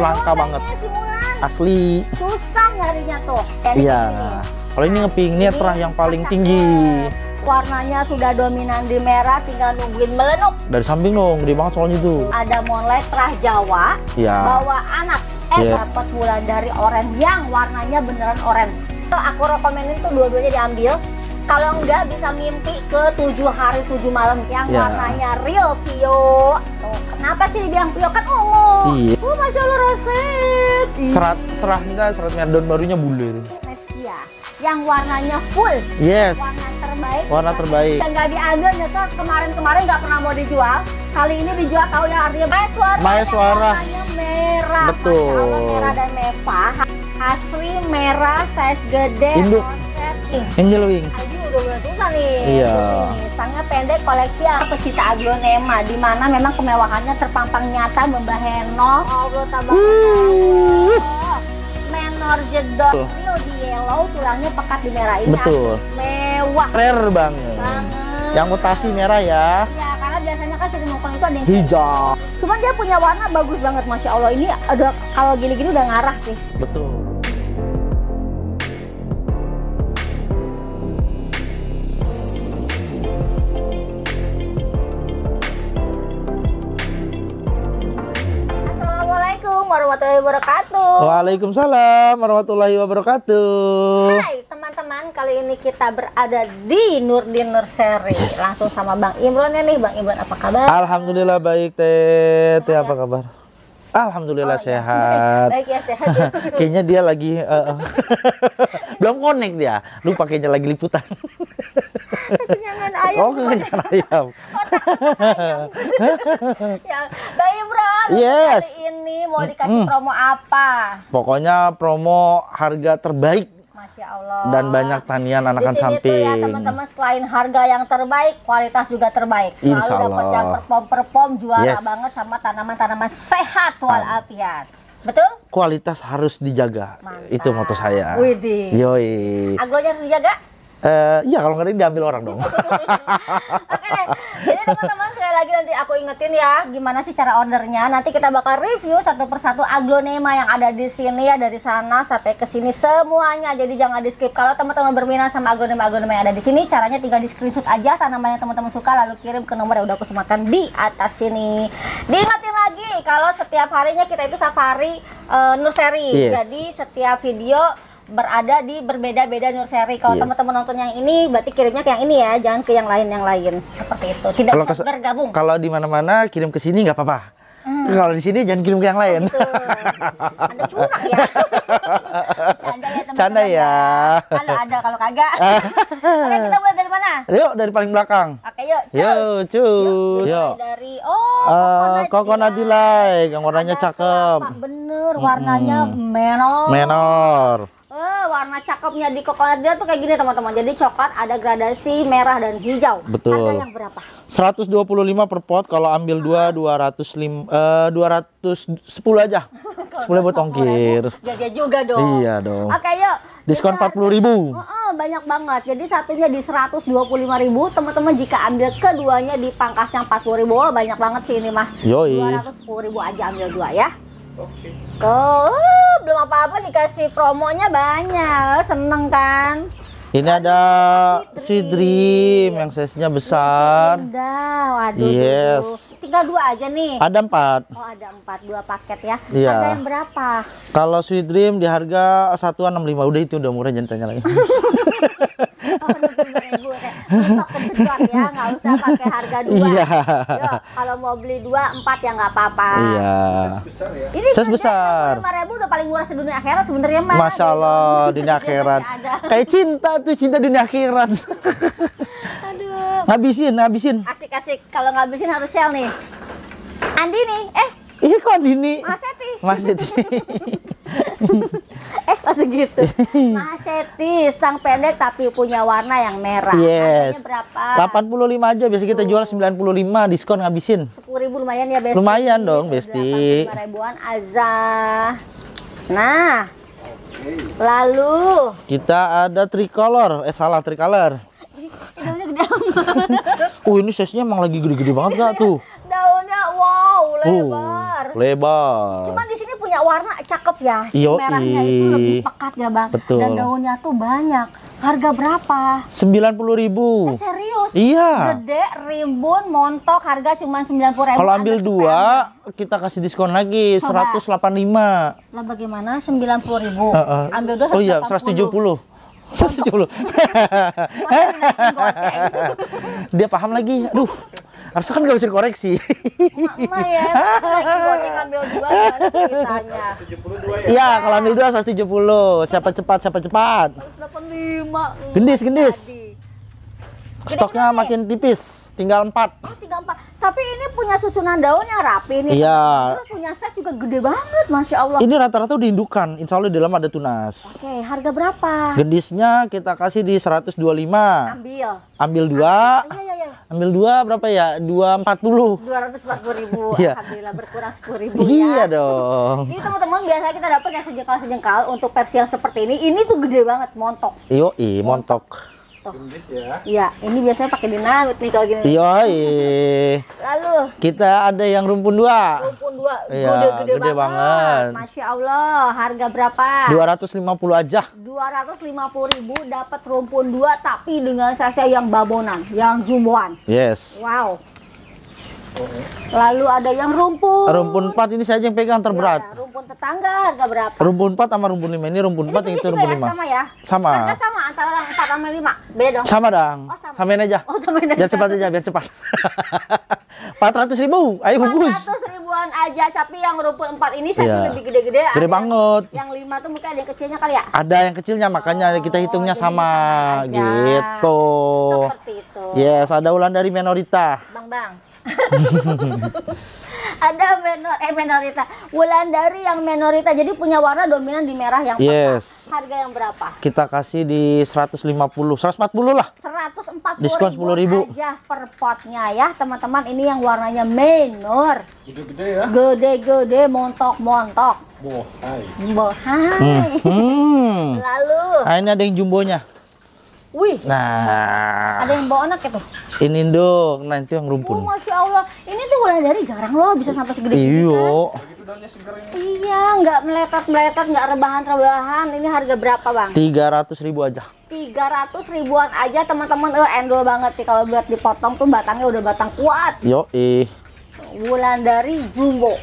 langka banget. Asli. Susah nyarinya tuh. Iya. Kalau ini ngeping, ini terah yang paling tinggi. Warnanya sudah dominan di merah, tinggal nungguin melenuk. Dari samping dong, gede banget soalnya itu. Ada monlet terah Jawa, ya. bawa anak. Eh, yeah. dapat bulan dari orange yang warnanya beneran orange. aku rekomenin tuh dua-duanya diambil kalau enggak bisa mimpi ke tujuh hari tujuh malam yang yeah. warnanya real Pio kenapa sih dibilang Pio kan ungu iya. oh masya Allah reset serat enggak serat merdon barunya bulir ya, yang warnanya full yes warna terbaik warna terbaik dan nggak diambil nyesel kemarin-kemarin nggak pernah mau dijual kali ini dijual tahu ya artinya Maya Suara Maya Suara merah betul Allah, merah dan mepah asli merah size gede induk Wings. Iya. Angel Wings. Aduh, udah mulai susah nih. Iya. Sangat pendek koleksi apa pecinta aglonema, di mana memang kemewahannya terpampang nyata Mbak Heno, Oblo Tabaco, Menor Jedot, Real di yellow, tulangnya pekat di merah ini. Betul. Mewah. Rare banget. banget. Yang mutasi merah ya. Iya, karena biasanya kan sering numpang itu ada yang hijau. Cuman dia punya warna bagus banget, masya Allah. Ini ada kalau gini-gini udah ngarah sih. Betul. warahmatullahi wabarakatuh. Waalaikumsalam warahmatullahi wabarakatuh. Hai teman-teman, kali ini kita berada di Nurdin Nursery. Yes. Langsung sama Bang Imron ya nih, Bang Imron apa kabar? Alhamdulillah baik Teh. Teh apa kabar? Alhamdulillah oh, iya. sehat. Baik ya sehat. Ya. kayaknya dia lagi uh, belum connect dia. Lu pakainya lagi liputan. kenyangan ayam. Oh, kenyangan ayam. ayam. ya, Bang yes. kali ini mau dikasih mm. promo apa? Pokoknya promo harga terbaik Masya Allah. Dan banyak tanian anakan Di sini samping. Tuh ya teman-teman selain harga yang terbaik, kualitas juga terbaik. Selalu Insya Allah. dapat yang perpom-perpom juara yes. banget sama tanaman-tanaman sehat walafiat. Betul? Kualitas harus dijaga. Mantap. Itu moto saya. Widih. Yoi. Aglonya harus dijaga? Uh, ya kalau nggak ada diambil orang dong. Oke, okay, jadi teman-teman sekali lagi nanti aku ingetin ya gimana sih cara ordernya. Nanti kita bakal review satu persatu aglonema yang ada di sini ya dari sana sampai ke sini semuanya. Jadi jangan di skip. Kalau teman-teman berminat sama aglonema aglonema yang ada di sini, caranya tinggal di screenshot aja tanamannya teman-teman suka lalu kirim ke nomor yang udah aku sematkan di atas sini. Diingetin lagi kalau setiap harinya kita itu safari uh, nursery. Yes. Jadi setiap video berada di berbeda-beda nursery. Kalau yes. teman-teman nonton yang ini berarti kirimnya ke yang ini ya, jangan ke yang lain yang lain. Seperti itu. Tidak kalau bisa bergabung. Kalau di mana-mana kirim ke sini nggak apa-apa. Hmm. Kalau di sini jangan kirim ke yang lain. Oh, gitu. Anda curang ya. Canda ya Canda ya. Kalau ya. ada kalau kagak. Oke, kita mulai dari mana? Yuk dari paling belakang. Oke, yuk. Cus. Yuk, cus. Yuk. Dari oh, uh, coconut delight yang warnanya cakep. Bener, warnanya hmm. menor. Menor. Eh, warna cakepnya di coklat dia tuh kayak gini teman-teman. Jadi coklat ada gradasi merah dan hijau. Betul. Harga yang berapa? 125 per pot. Kalau ambil dua lima, eh sepuluh aja. 10 buat ongkir. Iya juga dong. Iya dong. Oke, yuk. Diskon empat puluh ribu. Oh, oh, banyak banget. Jadi satunya di seratus dua puluh lima ribu. Teman-teman jika ambil keduanya di pangkas yang empat puluh ribu, oh, banyak banget sih ini mah. Yoi. Dua ratus sepuluh ribu aja ambil dua ya. Oke. Oh, uh, belum apa-apa dikasih promonya banyak. Seneng kan? Ini ada si Dream. yang size-nya besar. Udah, waduh. Yes. Tinggal dua aja nih. Ada empat. Oh, ada empat, dua paket ya. Iya. Harga yang berapa? Kalau Sweet Dream di harga satuan enam lima, udah itu udah murah jangan tanya lagi. Ya, dua iya. kalau mau beli dua empat ya nggak apa-apa iya ini ses besar lima ribu udah paling murah sedunia akhirat sebenarnya masalah gitu. dunia akhirat kayak cinta tuh cinta dunia akhirat aduh habisin habisin asik asik kalau ngabisin harus sel nih Andi nih eh Iya kok Dini. Mas Seti. Mas Seti. eh pas gitu. Mas Seti, stang pendek tapi punya warna yang merah. Yes. Harganya berapa? 85 aja, biasa kita jual 95, diskon ngabisin. 10 ribu lumayan ya Besti. Lumayan dong Besti. 85 ribuan aja. Nah, lalu kita ada tricolor. Eh salah tricolor. Daunnya gede banget. Oh, ini size emang lagi gede-gede banget gak tuh? Daunnya wow Oh, lebar. Uh, lebar. Cuman di sini punya warna cakep ya. Si Yoi. merahnya itu lebih pekat ya, Bang. Betul. Dan daunnya tuh banyak. Harga berapa? puluh ribu. Eh, serius? Iya. Gede, rimbun, montok, harga cuma puluh ribu. Kalau ambil dua, cuman. kita kasih diskon lagi, Coba. 185. Lah bagaimana? puluh ribu. Uh, uh. Ambil dua, Oh iya, 170. 170. Dia paham lagi. Aduh harusnya kan nggak bisa dikoreksi emak ya kalau ngambil dua ya, ceritanya 72 ya iya kalau ambil dua 170 siapa cepat siapa cepat 85 gendis gendis Stoknya Gede makin tipis, tinggal empat. Oh, tinggal empat. Tapi ini punya susunan daun yang rapi nih. Iya. punya size juga gede banget, masya Allah. Ini rata-rata udah indukan, insya Allah di dalam ada tunas. Oke, harga berapa? Gendisnya kita kasih di 125. Ambil. Ambil dua. Ambil, ya, ya ambil dua berapa ya dua empat puluh dua ratus empat puluh ribu yeah. alhamdulillah berkurang sepuluh ribu ya. iya ya. dong ini teman-teman biasa kita dapat yang sejengkal sejengkal untuk versi yang seperti ini ini tuh gede banget montok iyo i montok, montok Tuh. Inggris ya. Iya, ini biasanya pakai dinamit nih kalau gini. Iya. Lalu kita ada yang rumpun dua. Rumpun dua, iya, gede, gede, gede banget. banget. Masya Allah, harga berapa? puluh aja. 250 ribu dapat rumpun dua tapi dengan size yang babonan, yang jumboan. Yes. Wow. Lalu ada yang rumpun. Rumpun 4 ini saja yang pegang terberat. Ya, rumpun tetangga harga berapa? Rumpun 4 sama rumpun 5 ini rumpun ini 4 yang itu rumpun ya, 5. Sama ya? Sama. Harga sama antara 4 sama 5. Beda dong. Sama dong. Oh, sama. Samain aja. Oh, samain aja. Biar cepat aja, biar cepat. 400 ribu, ayo hukus. 400 ribuan aja, tapi yang rumpun 4 ini saya yeah. lebih gede-gede. Gede -gede. gede banget. Yang 5 tuh mungkin ada yang kecilnya kali ya? Ada yang kecilnya, makanya oh, kita hitungnya sama. sama Gitu. Seperti itu. Yes, ada ulan dari minorita. Bang, bang. ada menor eh minorita dari yang minorita jadi punya warna dominan di merah yang yes. pertama harga yang berapa kita kasih di 150 140 lah 140 diskon 10 ribu aja per potnya ya teman-teman ini yang warnanya menor gede-gede ya gede-gede montok-montok bohai bohai hmm. hmm. lalu nah ini ada yang jumbonya Wih. Nah. Ada yang bawa anak itu. ini dong, nah itu yang rumpun. Oh, Masya Allah. Ini tuh ulah dari jarang loh bisa sampai segede ini. Iya. Kan? Iya, nggak meletak-meletak, nggak rebahan-rebahan. Ini harga berapa, Bang? Tiga ratus ribu aja. Tiga ratus ribuan aja, teman-teman. Eh, endol banget sih kalau buat dipotong tuh batangnya udah batang kuat. Yo, ih. Bulan dari jumbo.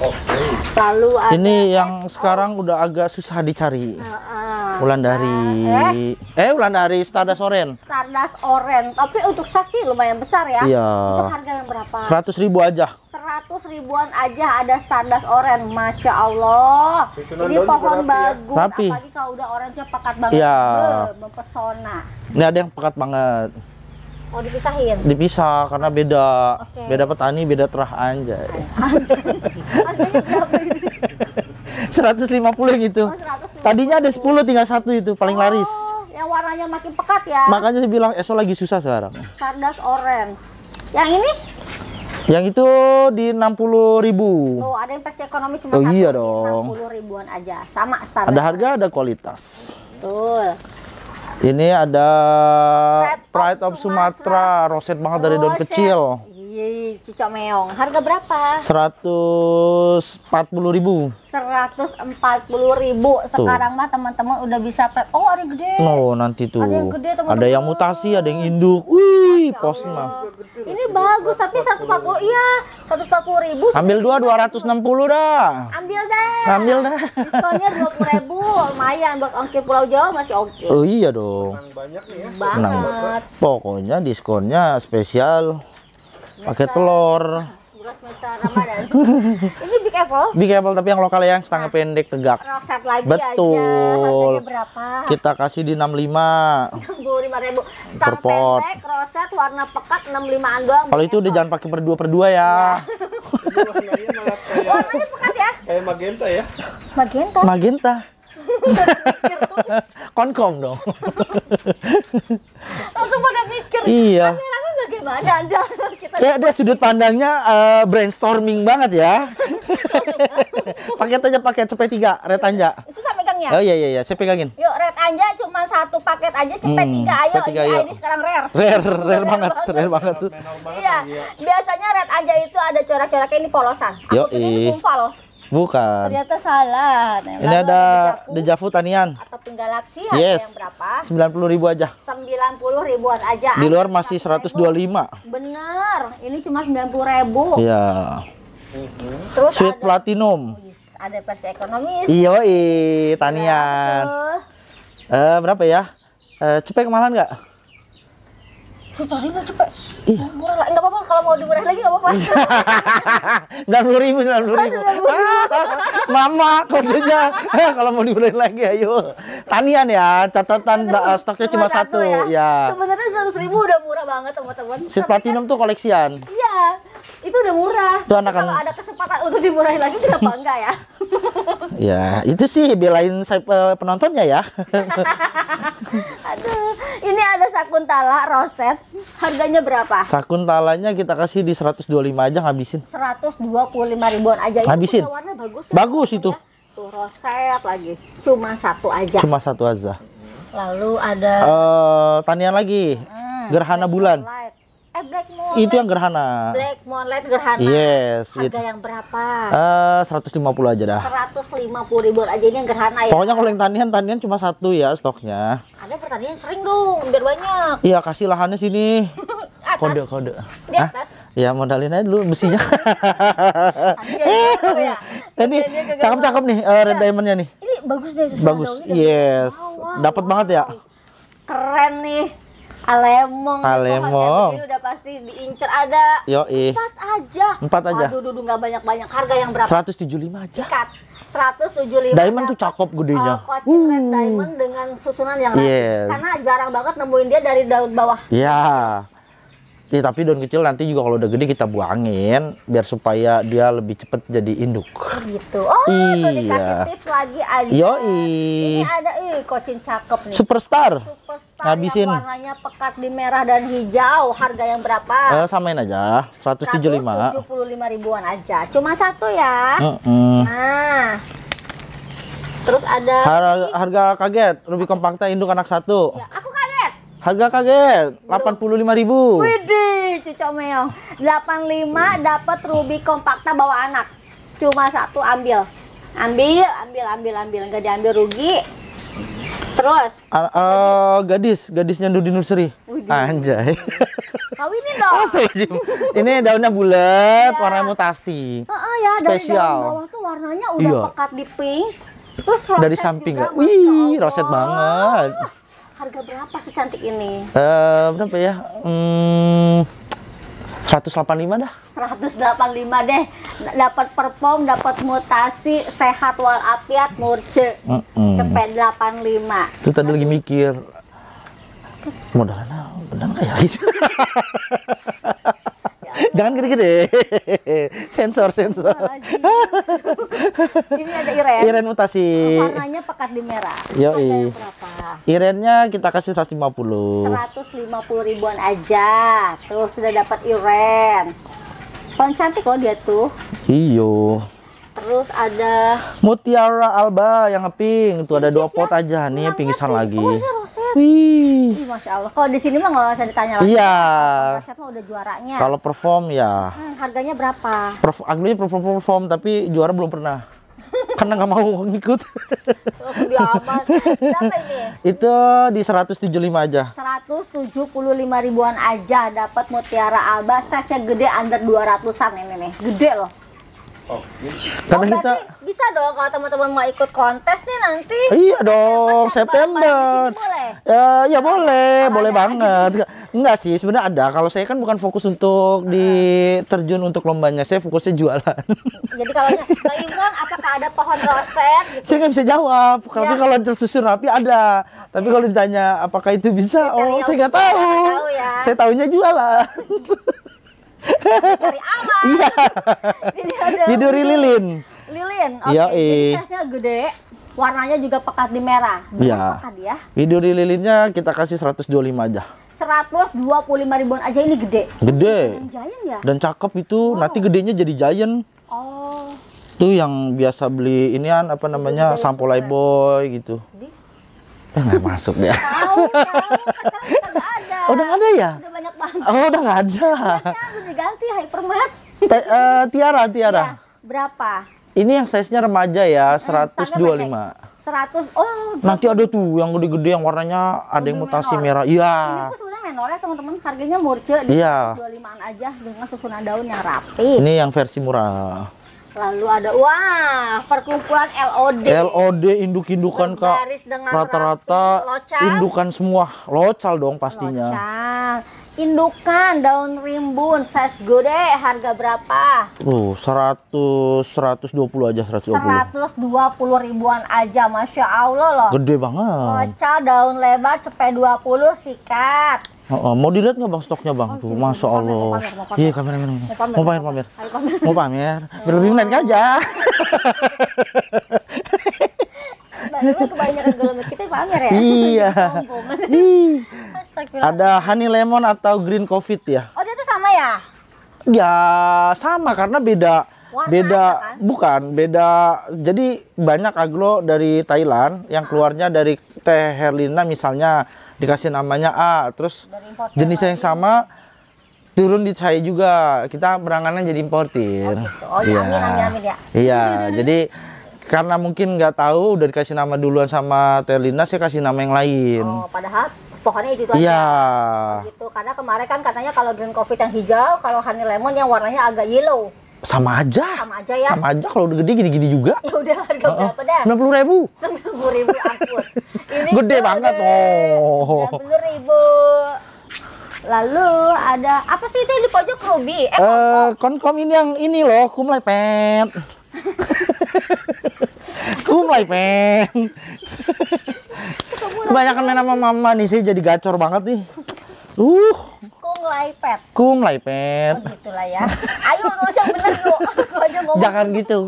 Oke. Okay. Lalu ada Ini yang sekarang udah agak susah dicari. Uh -uh dari Eh, eh dari Stardust Oren. Stardust Oren. Tapi untuk sasi lumayan besar ya. Iya. Untuk harga yang berapa? Seratus ribu aja. Seratus ribuan aja ada standar Oren. Masya Allah. Ini pohon ya? bagus. Tapi apalagi kalau udah orange pekat banget. Iya. Mempesona. Ini ada yang pekat banget. Oh dipisahin? Dipisah karena beda, okay. beda petani, beda terah anjay. Anjay. 150 gitu. Oh, 150. Tadinya ada 10 tinggal satu itu paling oh, laris. Yang warnanya makin pekat ya. Makanya saya bilang esok lagi susah sekarang. Sardas orange. Yang ini? Yang itu di 60.000. ribu. Oh, ada yang versi ekonomi cuma oh, iya dong. 60 ribuan aja. Sama Starbucks. Ada harga, ada kualitas. Betul. Ini ada Pride, of, Sumatra, Sumatra. roset banget dari daun kecil. Yeay, cucok meong. Harga berapa? Seratus empat puluh ribu. Seratus empat puluh ribu. Sekarang mah teman-teman udah bisa pre Oh, ada yang gede. No, nanti tuh. Ada yang gede, teman-teman. Ada yang mutasi, ada yang induk. Wih, pos mah. Ini bagus, tapi 140, iya. 140 ribu. Ambil dua, dua ratus enam puluh dah. Ambil dah. Ambil dah. Diskonnya puluh ribu. Lumayan, buat ongkir Pulau Jawa masih oke. Okay. Oh iya dong. banyak nih ya. Banget. Banget. Pokoknya diskonnya spesial pakai telur ini big apple big apple tapi yang lokal ya, yang setengah nah, pendek tegak roset lagi betul aja. berapa kita kasih di 65 65 ribu setangnya pendek roset warna pekat 65an doang kalau itu udah jangan pakai per dua per dua ya, warnanya oh, pekat ya kayak eh, magenta ya magenta magenta konkom dong langsung pada mikir iya bagaimana anda Kayak dia sudut pandangnya uh, brainstorming banget ya. Paket aja paket cepet tiga, red anja. Ya? Oh iya iya iya, saya pegangin. Yuk red anja cuma satu paket aja cepet hmm, tiga, ayo. Tiga, ini, ini sekarang rare. Rare, rare, rare banget, banget, rare banget. Iya, biasanya red anja itu ada corak-coraknya ini polosan. Aku Yo, ini kumpal Bukan. Ternyata salah. Nah, ini ada Dejavu Tanian. Atau Galaxy yes. yang berapa? 90 ribu aja. 90 ribuan aja. Di luar masih 125. Bener. Ini cuma 90 ribu. Iya. Terus Sweet ada, Platinum. Oh, ada versi ekonomis. Iya, Tanian. Eh, uh, berapa ya? Eh, uh, cepet kemalahan nggak? Sepuluh ribu cepet. Iya. Murah lah, nggak apa-apa. Kalau mau diurai lagi nggak apa-apa. Sembilan puluh ribu, sembilan puluh ribu. Mama kodenya. Eh, kalau mau diurai lagi, ayo. Tanian ya, catatan iya, eh, stoknya cuma, satu. ya. ya. Sebenarnya seratus ribu udah murah banget teman-teman. Seat platinum kan, tuh koleksian. Iya itu udah murah. Itu anak kalau ada kesempatan untuk dimurahin lagi kenapa enggak ya? ya, itu sih belain penontonnya ya. Aduh, ini ada sakuntala roset. Harganya berapa? Sakuntalanya kita kasih di 125 aja ngabisin. 125 ribuan aja. Ngabisin. warna bagus. Ya, bagus itu. Ya. Tuh roset lagi. Cuma satu aja. Cuma satu aja. Lalu ada uh, tanian lagi. Hmm, Gerhana bulan. Light Eh black moon. Itu yang gerhana. Black moon light gerhana. Yes. Harga it. yang berapa? Eh uh, 150 aja dah. 150 ribu aja ini yang gerhana ya. Pokoknya kalau yang tanian tanian cuma satu ya stoknya. Ada pertanian sering dong, biar banyak. Iya, kasih lahannya sini. kode kode. Di atas. Hah? Ya modalin aja dulu besinya. ya. Ini cakep cakep nih uh, red diamondnya nih. Ini bagus deh. Bagus. Yes. Dapat banget ya. Keren nih. Alemong. Alemong pasti diincer ada. Yo, Empat aja. Empat aja. Aduh, duduh nggak banyak-banyak. Harga yang berapa? lima aja. Sikat. 175 Diamond tuh cakep gedenya. Uh, uh. diamond dengan susunan yang Yes. Karena jarang banget nemuin dia dari daun bawah. Iya. Yeah Ya, tapi daun kecil nanti juga kalau udah gede kita buangin biar supaya dia lebih cepet jadi induk. Oh, gitu. Oh, iya. dikasih tips lagi aja. Yoi. Ini ada ih kocin cakep nih. Superstar. Superstar Habisin. warnanya pekat di merah dan hijau. Harga yang berapa? Eh, samain aja. 175. 175 ribuan aja. Cuma satu ya. Mm -mm. Nah. Terus ada harga, harga kaget, lebih kompakta induk anak satu. Ya, Harga kaget, delapan puluh lima ribu. Widih, cicok meong. Delapan lima dapat Ruby kompakta bawa anak. Cuma satu ambil, ambil, ambil, ambil, ambil, nggak diambil rugi. Terus? Uh, uh, gadis, gadisnya di nursery. Widih. Anjay. ini dong. Oh, Ini daunnya bulat, yeah. warna mutasi. Uh, uh, ya, spesial. Dari daun bawah tuh warnanya udah yeah. pekat di pink. Terus dari samping juga, ya. Wih, roset banget. Harga berapa secantik ini? Eh, uh, berapa ya? Hmm, 185 dah. 185 deh. Dapat perform, dapat mutasi, sehat walafiat, murce. Mm -mm. Cepet 85. Itu tadi lagi mikir. Modalnya benar nggak ya? Jangan gede-gede. sensor, sensor. Ini ada iren. Iren mutasi. Warnanya pekat di merah. Yo Irennya kita kasih 150. 150 ribuan aja. Tuh sudah dapat iren. Pohon cantik loh dia tuh. Iyo. Terus ada Mutiara Alba yang pink. Tuh ada dua pot aja nih pingisan lagi. Oh, Wih. Ih, Masya Allah. Kalau di sini mah nggak usah ditanya lagi. Iya. Resep mah udah juaranya. Kalau perform ya. Hmm, harganya berapa? Perf Anggulnya perform perform tapi juara belum pernah. Karena nggak mau ngikut. amat. Eh, berapa ini? Itu di 175 aja. 175 ribuan aja dapat mutiara alba size gede under 200-an ini nih. Gede loh. Oh, karena kita bisa dong kalau teman-teman mau ikut kontes nih nanti. Iya dong, September. Boleh? Ya, ya boleh, oh, boleh ada. banget. Enggak sih, sebenarnya ada. Kalau saya kan bukan fokus untuk di iya. terjun untuk lombanya, saya fokusnya jualan. Jadi kalau Mbak kan, apakah ada pohon roset gitu? Saya nggak bisa jawab. Tapi iya. kalau tersusun rapi ada. Tapi kalau ditanya apakah itu bisa, oh saya nggak iya, tahu. tahu ya. Saya tahunya jualan. cari aman. Iya. Biduri lilin. Lilin. Oke. Okay. size gede. Warnanya juga pekat di merah. Iya. ya. Biduri lilinnya kita kasih 125 aja. 125 ribuan aja ini gede. Gede. Dan giant ya? Dan cakep itu. Wow. Oh. Nanti gedenya jadi giant. Oh. Itu yang biasa beli inian apa namanya? Sampo boy gitu. Di? Udah nggak masuk ya? Oh, udah nggak ada ya? Udah banyak banget. Oh, udah nggak ada. Udah diganti Hypermat. T uh, eh, tiara, Tiara. Ya, berapa? Ini yang size-nya remaja ya, 125. Hmm, lima. 100 oh gitu. nanti ada tuh yang gede-gede yang warnanya ada yang mutasi menor. merah iya ini tuh sebenarnya menor ya teman-teman harganya murce iya. 25an aja dengan susunan daun yang rapi ini yang versi murah Lalu ada wah perkumpulan LOD. LOD induk-indukan kak. Rata-rata indukan semua. Local dong pastinya. Local. Indukan daun rimbun size gede harga berapa? Uh, dua puluh aja seratus dua puluh ribuan aja Masya Allah loh. Gede banget. Local daun lebar dua puluh sikat. Oh, oh, mau dilihat nggak bang stoknya bang? Oh, Tuh, masya Allah. Iya kamera kamera. Mau pamer pamer. Mau pamer. Biar lebih menarik aja. Baru kebanyakan kita pamer ya? Iya. Ada honey lemon atau green covid ya? Oh dia tuh sama ya? Ya sama karena beda Warna beda kan? bukan beda jadi banyak aglo dari Thailand yang keluarnya dari teh Herlina misalnya dikasih namanya A terus jenisnya yang sama turun di saya juga kita berangannya jadi importir oh, gitu. oh ya, iya, iya. ya. iya jadi karena mungkin nggak tahu udah dikasih nama duluan sama Terlina saya kasih nama yang lain oh padahal pokoknya itu, aja. Iya. Gitu. Karena kemarin kan katanya kalau green coffee yang hijau, kalau honey lemon yang warnanya agak yellow sama aja. Sama aja ya. Sama aja kalau udah gede gini-gini juga. Ya udah harga uh, berapa dah? 90 puluh ribu. Sembilan puluh ribu aku, Ini gede, banget oh. Sembilan ribu. Lalu ada apa sih itu di pojok Ruby? Eh, uh, eh, konkom ini yang ini loh, kumlepet. Kumlepet. kum pen. Kebanyakan main sama mama nih, sih jadi gacor banget nih. Uh. Kung laypet. Kung pet. Oh, gitu lah ya. Ayo nulis yang bener lu. Aku aja ngomong. Jangan gitu.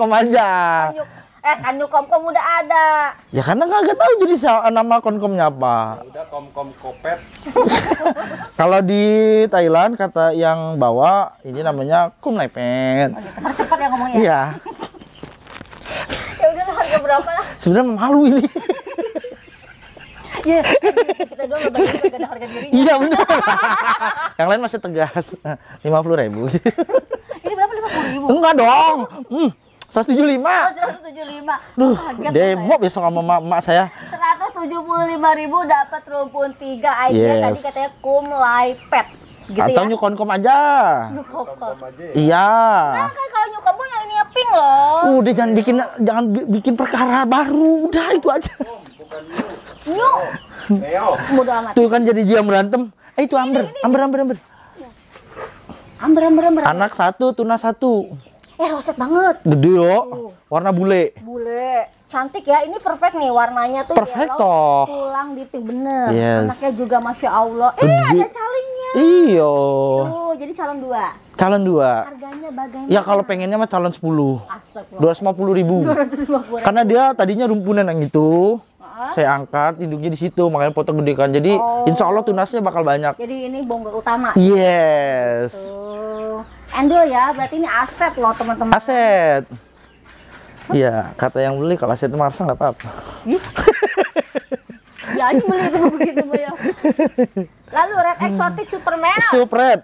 kom aja. Nyuk. Eh kan kom udah ada. Ya karena nggak tahu jadi nama komnya apa. Ya udah komkom kopet. Kalau di Thailand kata yang bawa ini namanya kum lepet. Oh gitu. Harus cepat ya ngomongnya. Iya. ya udah harga berapa lah. Sebenarnya malu ini. Iya. Kita doang nggak harga dirinya. Iya benar. Yang lain masih tegas. 50.000. Ini berapa 50.000? Enggak dong. Hmm. 175. Oh, 175. Duh, Kaget demo saya. besok sama emak saya. 175.000 dapat rumpun 3 aja yes. tadi katanya kum laipet. Gitu Atau ya? nyukonkom aja. Nyukonkom aja. Ya? Iya. Nah, kan kalau nyukonkom yang ini ya pink loh. Udah jangan bikin jangan bikin perkara baru. Udah itu aja. Oh, bukan Nyu. amat. Tuh kan jadi dia berantem. Eh itu amber, amber, amber, amber. Iya. Amber, amber, amber. Anak satu, tuna satu. Eh, roset banget. Gede yo. Warna bule. Bule. Cantik ya. Ini perfect nih warnanya tuh. Perfect toh. pulang di gitu, pink bener. Yes. Anaknya juga masya Allah. Eh, ada calonnya. Iyo. jadi calon dua. Calon dua. Harganya bagaimana? Ya kalau pengennya mah calon sepuluh. Dua ratus lima puluh ribu. Karena dia tadinya rumpunan yang itu. Iya. saya angkat induknya di situ makanya foto gede kan jadi oh. insya Allah tunasnya bakal banyak jadi ini bonggol utama yes endul ya berarti ini aset loh teman-teman aset Iya, kata yang beli kalau aset Marsa nggak apa-apa. ya aja beli itu begitu ya. Lalu red eksotik Superman. red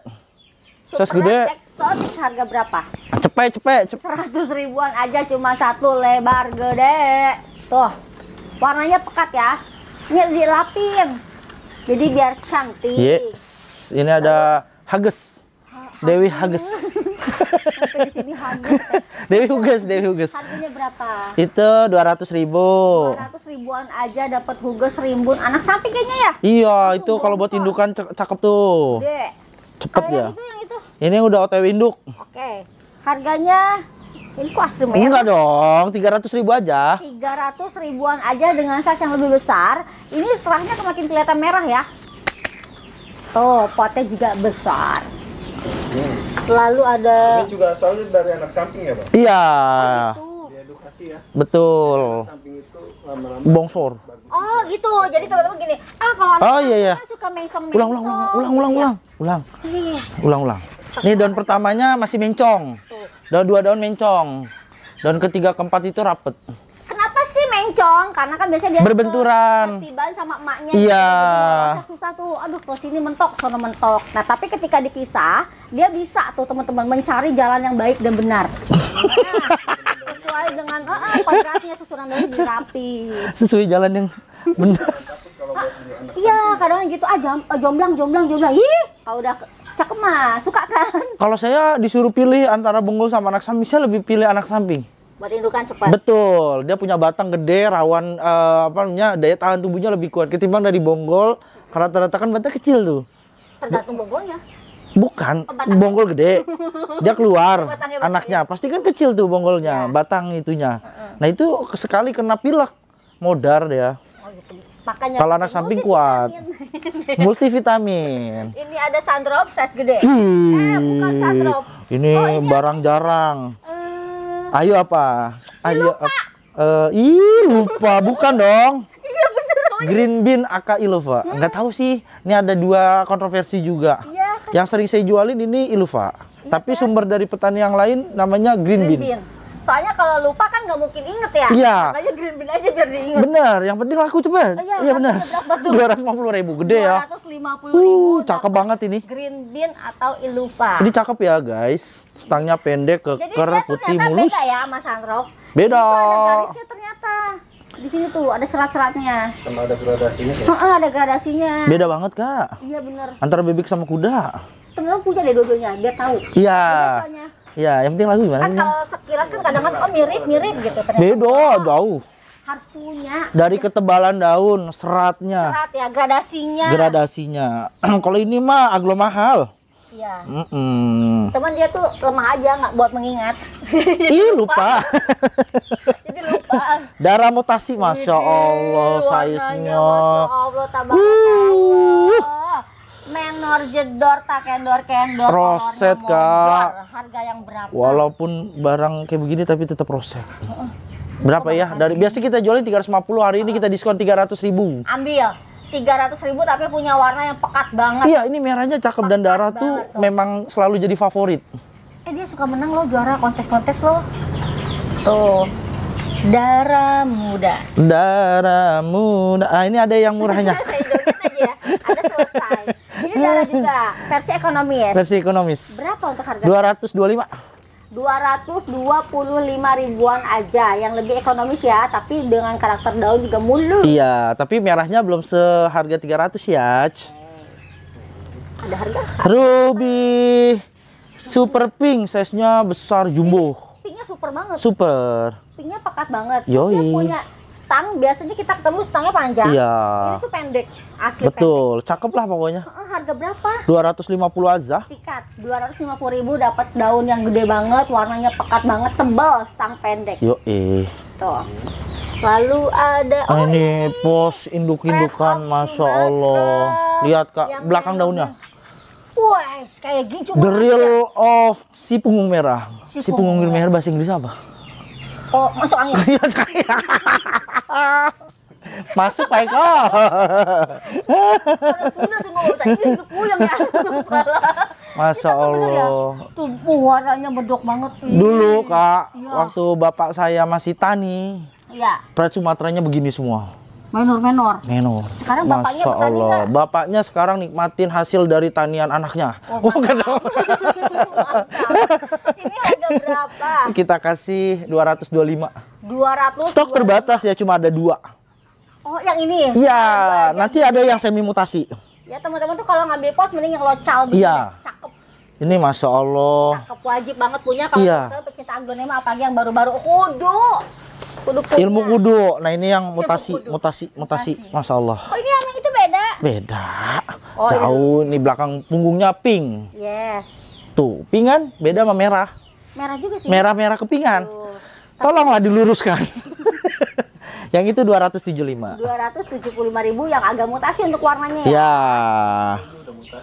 Sos gede. Eksotik harga berapa? Cepet, cepet, cepet. Seratus ribuan aja cuma satu lebar gede. Tuh, warnanya pekat ya ini dilapin jadi biar cantik yes ini ada hages Dewi Hages. Dewi Hugas, Dewi Hugas. Harganya berapa? Itu 200 ribu. 200 ribuan aja dapat Hugas rimbun anak sapi kayaknya ya? Iya, Langsung itu kalau buat indukan cakep tuh. Cepet ya. Itu yang itu. Ini yang udah OTW induk. Oke. Harganya ini kok asli murah? Enggak dong, 300 ribu aja. 300 ribuan aja dengan size yang lebih besar. Ini setelahnya semakin kelihatan merah ya. Tuh, potnya juga besar. Hmm. Lalu ada... Ini juga asalnya dari anak samping ya Bang? Iya. Oh, gitu. ya? Betul. samping itu Bongsor. Oh gitu, jadi teman-teman gini. Ah kalau anak oh, iya, iya. Kan suka mencong Ulang, ulang, ulang, ulang, ulang. Ulang, iya. ulang. Ulang, ulang. Ini daun pertamanya masih mencong daun dua daun mencong daun ketiga keempat itu rapet kenapa sih mencong karena kan biasanya dia berbenturan Tiban sama emaknya gitu. iya susah tuh aduh kalau sini mentok sono mentok nah tapi ketika dipisah dia bisa tuh teman-teman mencari jalan yang baik dan benar sesuai dengan uh, uh, susunan daun dirapi sesuai jalan yang benar iya kadang gitu ah eh, jomblang jomblang jomblang ih kalau udah cakep mah, suka kan? Kalau saya disuruh pilih antara bonggol sama anak samping, saya lebih pilih anak samping. Buat indukan cepat. Betul, dia punya batang gede, rawan uh, apa namanya daya tahan tubuhnya lebih kuat ketimbang dari bonggol. Karena ternyata kan batang kecil tuh. Tergantung bonggolnya. Bukan, oh, bonggol gede. Dia keluar anaknya. Pasti kan kecil tuh bonggolnya, ya. batang itunya. Uh -uh. Nah, itu sekali kena pilek modar dia. Makanya kalau anak samping kuat. multivitamin. Ini ada sandrop size gede. Hii. Eh, bukan Ini, oh, ini barang jarang. Hmm. Ayo apa? Ayo lupa. Uh, ih, lupa bukan dong. Iya bener. Oh, iya. Green bean aka Ilova. Hmm? Iya. Enggak tahu sih. Ini ada dua kontroversi juga. Iya. Kan? Yang sering saya jualin ini Ilova. Iya, Tapi kan? sumber dari petani yang lain namanya green, green bean. bean soalnya kalau lupa kan nggak mungkin inget ya iya makanya green bean aja biar diinget bener yang penting laku cepet oh iya, ya, bener dua ratus lima puluh ribu gede ya dua ribu uh, cakep banget ini green bean atau ilupa ini cakep ya guys stangnya pendek keker putih mulus beda ya mas beda ini ada garisnya ternyata di sini tuh ada serat-seratnya sama ada gradasinya ya? Oh, ada gradasinya beda banget kak iya bener antara bebek sama kuda temen punya deh dua-duanya biar tahu iya Ya, yang penting lagu gimana? Kan kalau sekilas kan kadang-kadang kan, oh mirip-mirip gitu. Beda, jauh. Harus punya. Dari ketebalan daun, seratnya. Serat ya, gradasinya. Gradasinya. kalau ini mah aglo mahal. Iya. Mm -mm. Teman dia tuh lemah aja nggak buat mengingat. Ih lupa. Jadi lupa. Darah mutasi, masya Allah, saiznya. Masya Allah, tabah. Uh menor jedor tak kendor kendor roset kak harga yang berapa walaupun barang kayak begini tapi tetap roset berapa ya dari biasa kita jualin 350 hari ini kita diskon 300 ribu ambil 300 ribu tapi punya warna yang pekat banget iya ini merahnya cakep pekat dan darah tuh, tuh memang selalu jadi favorit eh dia suka menang loh juara kontes-kontes loh. tuh oh. Darah muda. Darah muda. Ah ini ada yang murahnya. ya. Ada selesai. Ini darah juga versi ekonomi ya. Versi ekonomis. Berapa untuk harga? 225. 225 ribuan aja yang lebih ekonomis ya tapi dengan karakter daun juga mulu iya tapi merahnya belum seharga 300 ya ada harga ruby super pink size nya besar jumbo pinknya super banget super kupingnya pekat banget. Yoi. Dia punya stang, biasanya kita ketemu stangnya panjang. Iya. Ini tuh pendek, asli Betul, pendek. cakep lah pokoknya. Harga berapa? 250 aza Sikat, 250 ribu dapat daun yang gede banget, warnanya pekat banget, tebal, stang pendek. Yoi. Tuh. Lalu ada ah, oh, ini, pos induk-indukan, masya Allah. Lihat kak, yang belakang daunnya. Wah, kayak gini gitu cuma. The real ya. of si punggung merah. Si, si punggung merah bahasa Inggris apa? Oh, masuk angin. masuk Pak Eko. Sudah ini ya. Masya ya, Allah. Ya? Tuh warnanya bedok banget. Ih. Dulu kak, ya. waktu bapak saya masih tani. Iya. Prat Sumateranya begini semua. Menor menor. Menor. Sekarang bapaknya Masya Allah. Gak? Bapaknya sekarang nikmatin hasil dari tanian anaknya. Oh, oh ini harga berapa? Kita kasih 225. 200. Stok terbatas ya cuma ada dua. Oh, yang ini? Iya, nanti ada yang semi mutasi. Ya, teman-teman tuh kalau ngambil pos mending yang local gitu. Iya. Cakep. Ini masya Allah. Cakep wajib banget punya kalau iya. Gitu, pecinta aglonema apalagi yang baru-baru kudu. Kudu punya. Ilmu kudu. Nah, ini yang mutasi, mutasi, mutasi, mutasi. Masya Allah. Oh, ini yang itu beda? Beda. Oh, iya. Jauh, ini belakang punggungnya pink. Yes. Tuh, pingan beda sama merah. Merah juga sih. Merah-merah kepingan. Tuh. Tolonglah diluruskan. yang itu 275. lima ribu yang agak mutasi untuk warnanya ya. Ya.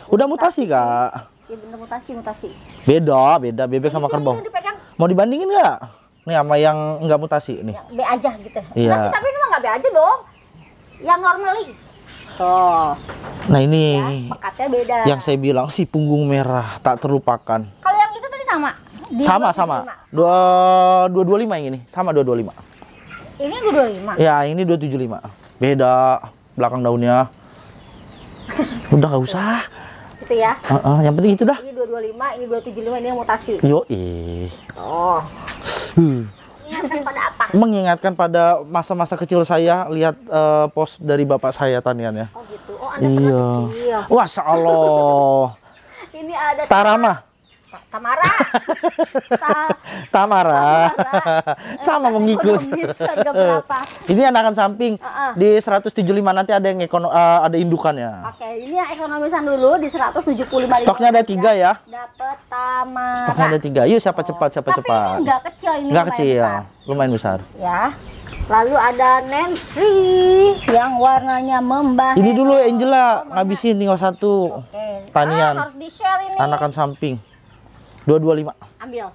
Udah mutasi, mutasi Kak. Ya mutasi, mutasi. Beda, beda bebek sama kerbau. Mau dibandingin nggak? Nih sama yang nggak mutasi nih. Yang B aja gitu. Iya. Tapi, tapi emang nggak B aja dong. Yang normally. Tuh. Nah ini ya, beda. Yang saya bilang si punggung merah tak terlupakan. Kalau yang itu tadi sama? Di sama 25. sama. Dua dua dua lima yang ini sama dua dua lima. Ini dua dua lima. Ya ini dua tujuh lima. Beda belakang daunnya. Udah nggak usah. Itu ya. Uh -uh, yang penting itu dah. Ini dua dua lima, ini dua tujuh lima, ini yang mutasi. Yo ih. Oh mengingatkan pada apa mengingatkan pada masa-masa kecil saya lihat uh, post dari bapak saya Tanian ya. Oh gitu. Oh Anda iya. kecil. Wah, Allah. Ini ada Tarama. Tamara. Ta Tamara. Tamara. Sama eh, mengikut. ini anakan samping uh -uh. di 175 nanti ada yang ekono uh, ada indukannya. Oke, ini yang ekonomisan dulu di 175. Stoknya ada ya. tiga ya. Dapat Tamara. Stoknya ada tiga. Yuk siapa oh. cepat siapa Tapi cepat. Ini enggak kecil ini. Enggak kecil. Besar. Lumayan besar. Ya. Lalu ada Nancy yang warnanya membahas. Ini dulu Angela ngabisin tinggal satu. Oke. Ah, Tanian. Ah, Anakan samping. 225. Ambil.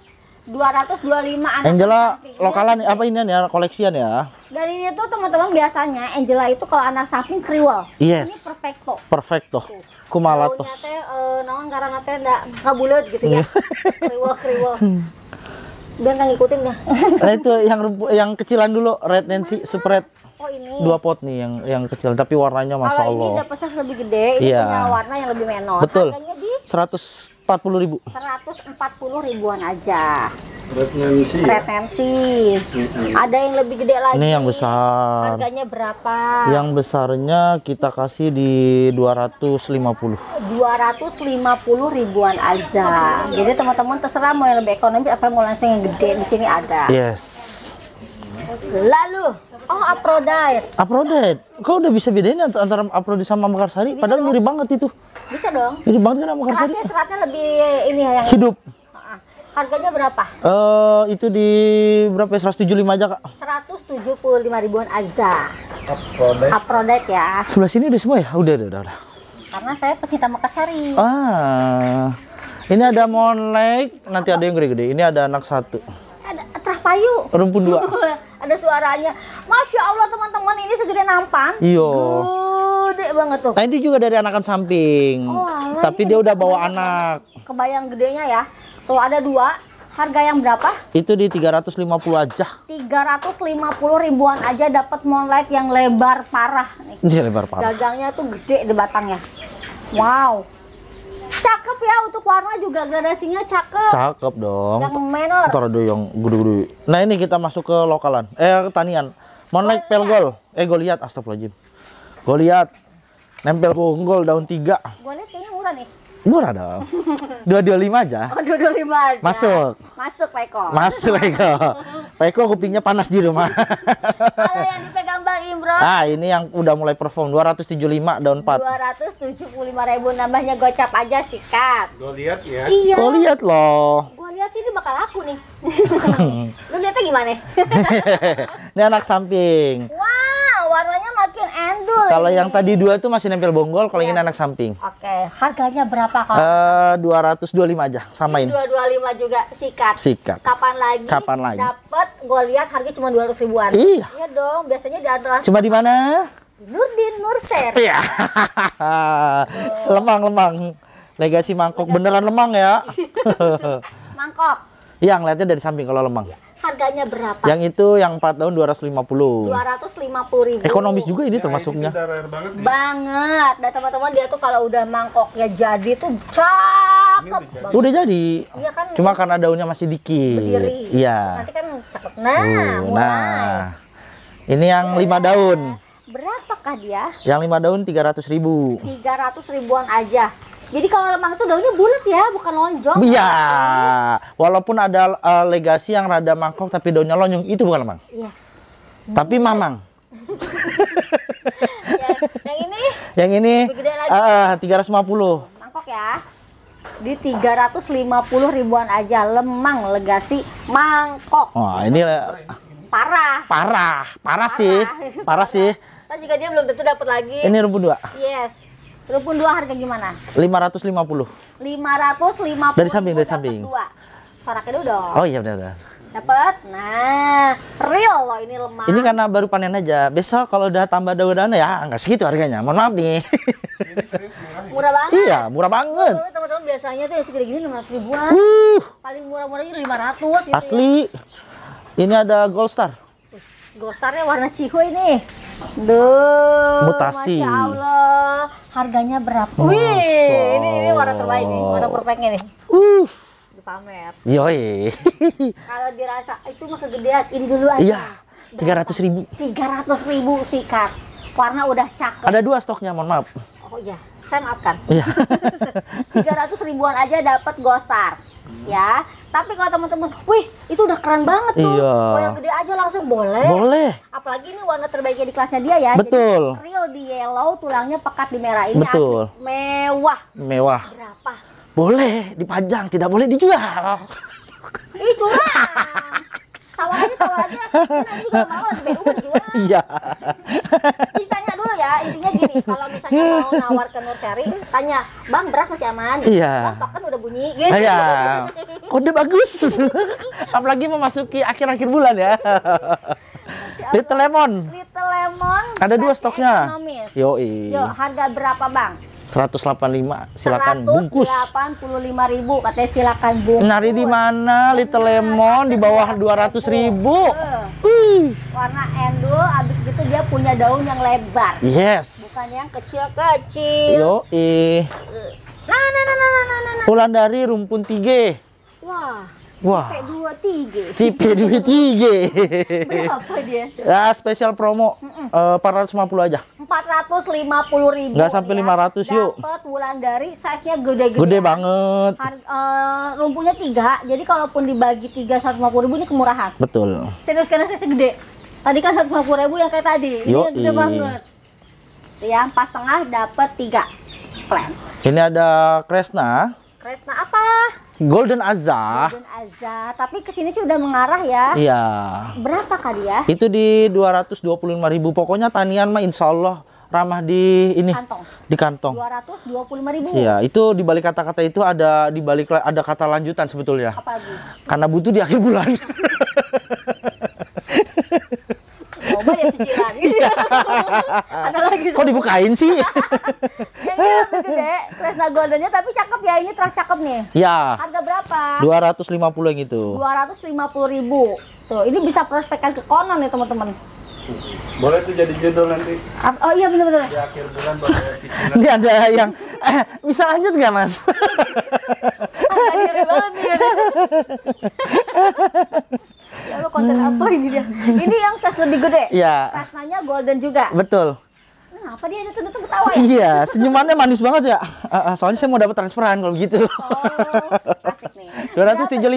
225 anak Angela lokalan ya, apa ini ya koleksian ya dari ini tuh teman-teman biasanya Angela itu kalau anak samping kriwel yes ini perfecto perfecto tuh. kumalatos teh uh, eh, karena gitu ya iya. kriwel kriwel biar ngikutin ya nah itu yang yang kecilan dulu red Nancy spread Oh ini. Dua pot nih yang yang kecil tapi warnanya masya Allah. Kalau ini udah pesan lebih gede, ini yeah. warna yang lebih menor. Betul. Harganya di 100 140 ribu 140 ribuan aja retensi ya? ada yang lebih gede lagi ini yang besar harganya berapa yang besarnya kita kasih di 250 250 ribuan aja jadi teman-teman terserah mau yang lebih ekonomis apa mau langsung yang gede di sini ada yes lalu Oh, aprodite aprodite Kau udah bisa bedain antara aprodite sama Mekarsari? Padahal mirip banget itu. Bisa dong. Dikit banget kenapa Karsari. seratnya, seratnya lebih ini ya yang hidup. Ini. Harganya berapa? Eh uh, itu di berapa ya? 175 aja, Kak. 175 ribuan aja. Aprodet. Aprodet ya. Sebelah sini udah semua ya? Udah, udah, udah. udah. Karena saya pecinta Mekassari. Ah. Ini ada monlek, nanti ada yang gede-gede. Ini ada anak satu cah payu. Rumpun dua. Ada suaranya. Masya Allah teman-teman ini segede nampan. Iya. Gede banget tuh. Nah ini juga dari anakan samping. Oh, alah, Tapi dia udah bawa anak. Kebayang gedenya ya. Tuh ada dua. Harga yang berapa? Itu di 350 aja. 350 ribuan aja dapat moonlight yang lebar parah nih. Ini iya, lebar parah. Gagangnya tuh gede di batangnya. Wow cakep ya untuk warna juga gradasinya cakep cakep dong yang menor ntar ada yang gudu-gudu. nah ini kita masuk ke lokalan eh tanian mau naik pelgol eh gue lihat astagfirullahaladzim gue lihat nempel bonggol daun tiga gue lihat kayaknya murah nih murah dong dua dua lima aja oh dua dua lima aja masuk masuk peko masuk peko peko kupingnya panas di rumah Ah, ini yang udah mulai perform 275 daun 4. lima ribu nambahnya gocap aja sih kak Gue lihat ya. Iya. Gue lihat loh. Gue lihat sih ini bakal laku nih. Lu lihatnya gimana? ini anak samping. Wow, warnanya makin endul. Kalau yang tadi dua tuh masih nempel bonggol, kalau ya. ini anak samping. Oke, okay. harganya berapa kalau? Eh, dua ratus dua lima aja, samain. Dua dua lima juga sikat. Sikat. Kapan lagi? Kapan lagi? Dapat, gue lihat harga cuma dua ratus ribuan. Iya. Iya dong, biasanya di antara. Cuma di mana? Nurdin Nurser. Iya. lemang lemang. Legasi mangkok Legasi. beneran lemang ya. mangkok yang ngeliatnya dari samping kalau lemang. Ya. Harganya berapa? Yang itu yang 4 tahun 250. 250 ribu. Ekonomis juga ini ya, termasuknya. Nah, ini banget. Nih. Banget. Dan nah, teman-teman dia tuh kalau udah mangkoknya jadi tuh cakep. Udah, udah jadi. Iya kan. Cuma karena daunnya masih dikit. Berdiri. Iya. Nanti kan cakep. Nah, uh, mulai. Ini yang lima daun. Berapakah dia? Yang lima daun 300 ribu. 300 ribuan aja. Jadi kalau lemang itu daunnya bulat ya, bukan lonjong. Iya. Walaupun ada uh, legasi yang rada mangkok tapi daunnya lonjong, itu bukan lemang. Yes. Tapi iya. mamang. yang, yang ini? Yang ini eh, eh, tiga ratus lima puluh. Mangkok ya. Di 350 ribuan aja lemang legasi mangkok. Wah, oh, ini parah. Parah, parah, parah sih. Parah sih. Tapi juga dia belum tentu dapat lagi. Ini rumput dua. Yes. Rumpun dua harga gimana? Lima lima Lima ratus ratus puluh. lima 550. Dari samping, dari samping. Dua. Soraknya dulu dong. Oh iya benar. Dapat. Nah, real loh ini lemah. Ini karena baru panen aja. Besok kalau udah tambah daun daunnya ya nggak segitu harganya. Mohon maaf nih. murah. banget. Iya, murah banget. Teman-teman, biasanya tuh yang segede gini ratus ribuan. Uh. Paling murah-murahnya lima ratus. Gitu ya. Asli. Ini ada Gold Star. Gostarnya warna cihu nih. Duh, Mutasi. Masya Allah. Harganya berapa? Wih, ini, ini warna terbaik nih, warna perfectnya nih. Uff. Dipamer. Yoi. Kalau dirasa itu mah kegedean, ini dulu aja. Iya. Tiga ratus ribu. Tiga ratus ribu sikat. Warna udah cakep. Ada dua stoknya, mohon maaf. Oh iya, saya maafkan. Iya. Tiga ratus ribuan aja dapat Gostar ya. Tapi kalau teman-teman, wih itu udah keren banget tuh. Iya. yang gede aja langsung boleh. Boleh. Apalagi ini warna terbaiknya di kelasnya dia ya. Betul. Jadi, real di yellow, tulangnya pekat di merah ini. Betul. Asli mewah. Mewah. Berapa? Boleh dipajang, tidak boleh dijual. Ih curang. tawarin tawar aja nanti kalau kan mau lebih berubah jual iya ditanya dulu ya intinya gini kalau misalnya mau nawar ke Nurseri tanya bang beras masih aman iya bang oh, token kan udah bunyi gitu iya kode bagus apalagi memasuki akhir-akhir bulan ya Little Lemon. Little Lemon. Ada dua stoknya. Ekonomis. Yo, harga berapa, Bang? 185 silakan Delapan bungkus. lima ribu katanya silakan bungkus. Nari di mana? Little iya, Lemon di bawah ratus ribu. Warna endo, abis gitu dia punya daun yang lebar. Yes. Bukan yang kecil-kecil. Yo, ih. Eh. Nah, nah, nah, nah, nah, nah, nah, nah. Pulang dari rumpun tiga. Wah. Wah. Cipek dua tiga. Cipek dua tiga. Berapa dia? Ya spesial promo mm -mm. Uh, 450 aja. 450 ribu. Enggak sampai ya. 500 yuk. Dapat bulan dari size nya gede-gede. Gede banget. Har uh, eh, lumpuhnya tiga, jadi kalaupun dibagi tiga 150 ribu ini kemurahan. Betul. Serius karena saya segede. Tadi kan 150 ribu yang kayak tadi. Iya, Yo, ini gede banget. Ya, pas tengah dapat tiga plan. Ini ada Kresna. Kresna apa? Golden Azza. Golden Azza, tapi kesini sih udah mengarah ya. Iya. Berapa kali ya? Itu di lima ribu. Pokoknya tanian mah insya Allah ramah di ini kantong. di kantong lima ribu iya itu di balik kata-kata itu ada di balik ada kata lanjutan sebetulnya Apa lagi? karena butuh di akhir bulan Ya, iya. Ada lagi. Kok dibukain sih? yang iya, lebih gede, Kresna Goldennya tapi cakep ya ini terus cakep nih. Ya. Harga berapa? Dua ratus lima puluh yang itu. Dua ratus lima puluh ribu. Tuh, ini bisa prospekkan ke konon ya teman-teman. Boleh tuh jadi judul nanti. Oh iya benar-benar. Di akhir bulan Ini ada yang eh, bisa lanjut nggak mas? Akhirnya banget ya lo konten nah. apa ini dia ini yang size lebih gede Iya. rasanya golden juga betul nah, apa dia ada tanda ketawa ya? Iya, senyumannya manis banget ya. Ah, ah, soalnya saya mau dapat transferan kalau gitu. Oh, asik nih. 275. 275.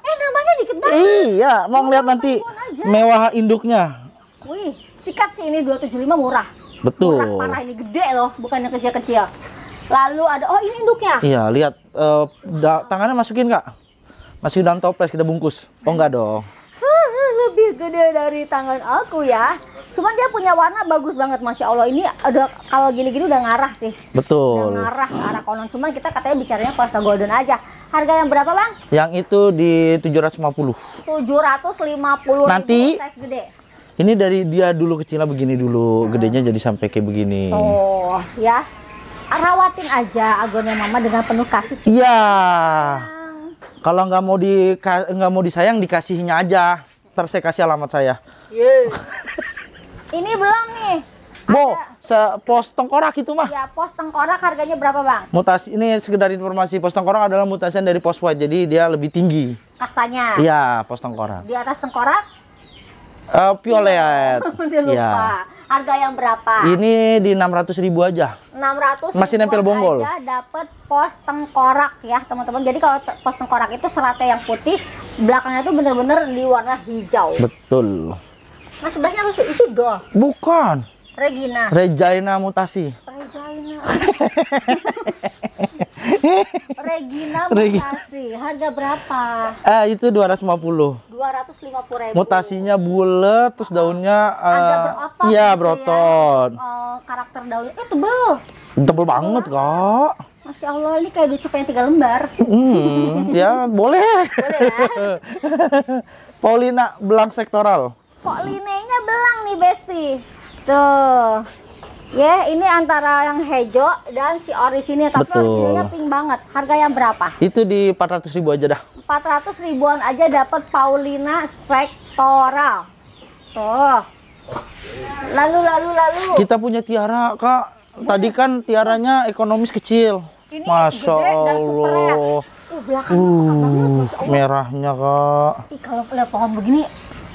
Eh, namanya dikit banget. Iya, mau iya, ngeliat nanti mewah induknya. Wih, sikat sih ini 275 murah. Betul. Murah parah ini gede loh, bukannya kecil-kecil. Lalu ada oh ini induknya. Iya, lihat uh, tangannya masukin, Kak. Masih dalam toples kita bungkus. Oh enggak dong. Lebih gede dari tangan aku ya. Cuman dia punya warna bagus banget, masya Allah. Ini ada kalau gini-gini udah ngarah sih. Betul. Udah ngarah arah konon. Cuman kita katanya bicaranya pasta golden aja. Harga yang berapa bang? Yang itu di tujuh ratus lima puluh. 750. 750. Nanti. Size gede. Ini dari dia dulu kecilnya begini dulu, nah. gedenya jadi sampai kayak begini. Oh, ya. Rawatin aja agonnya mama dengan penuh kasih cinta. Iya. iya. Kalau nggak mau di nggak mau disayang dikasihnya aja. Ntar saya kasih alamat saya. Yeah. Ini belum nih. Bo, Se pos tengkorak itu mah. Ya, pos tengkorak harganya berapa, Bang? Mutasi ini sekedar informasi, pos tengkorak adalah mutasi dari pos white, jadi dia lebih tinggi. Kastanya. Iya, pos tengkorak. Di atas tengkorak? Uh, eh, violet. Iya. Harga yang berapa? Ini di 600 ribu aja. 600 Masih nempel bonggol. Aja dapat pos tengkorak ya, teman-teman. Jadi kalau pos tengkorak itu seratnya yang putih, belakangnya itu bener-bener di warna hijau. Betul. Mas sebelahnya harus itu dol. Bukan. Regina. Regina mutasi. Regina. Regina mutasi, harga berapa? Eh itu 250. 250 ribu. Mutasinya bulat, terus daunnya uh, berotot. Iya, gitu ya. berotot. Ya. Uh, karakter daunnya eh tebel. Tebel banget, ya. kok. Masya Allah, ini kayak dicup yang tiga lembar. Hmm, ya boleh. Boleh ya? Paulina belang sektoral. Kok linenya belang nih, Besti? Tuh. Ya, yeah, ini antara yang hijau dan si sini, tapi Betul. pink banget. Harga yang berapa? Itu di 400 ribu aja dah. 400 ribuan aja dapat Paulina Spectoral. Tuh. Lalu lalu lalu. Kita punya tiara, Kak. Tadi kan tiaranya ekonomis kecil. Ini Masya gede Allah. dan super Uh, belakang uh, banget, Masya Allah. merahnya, Kak. Ih, kalau lihat pohon begini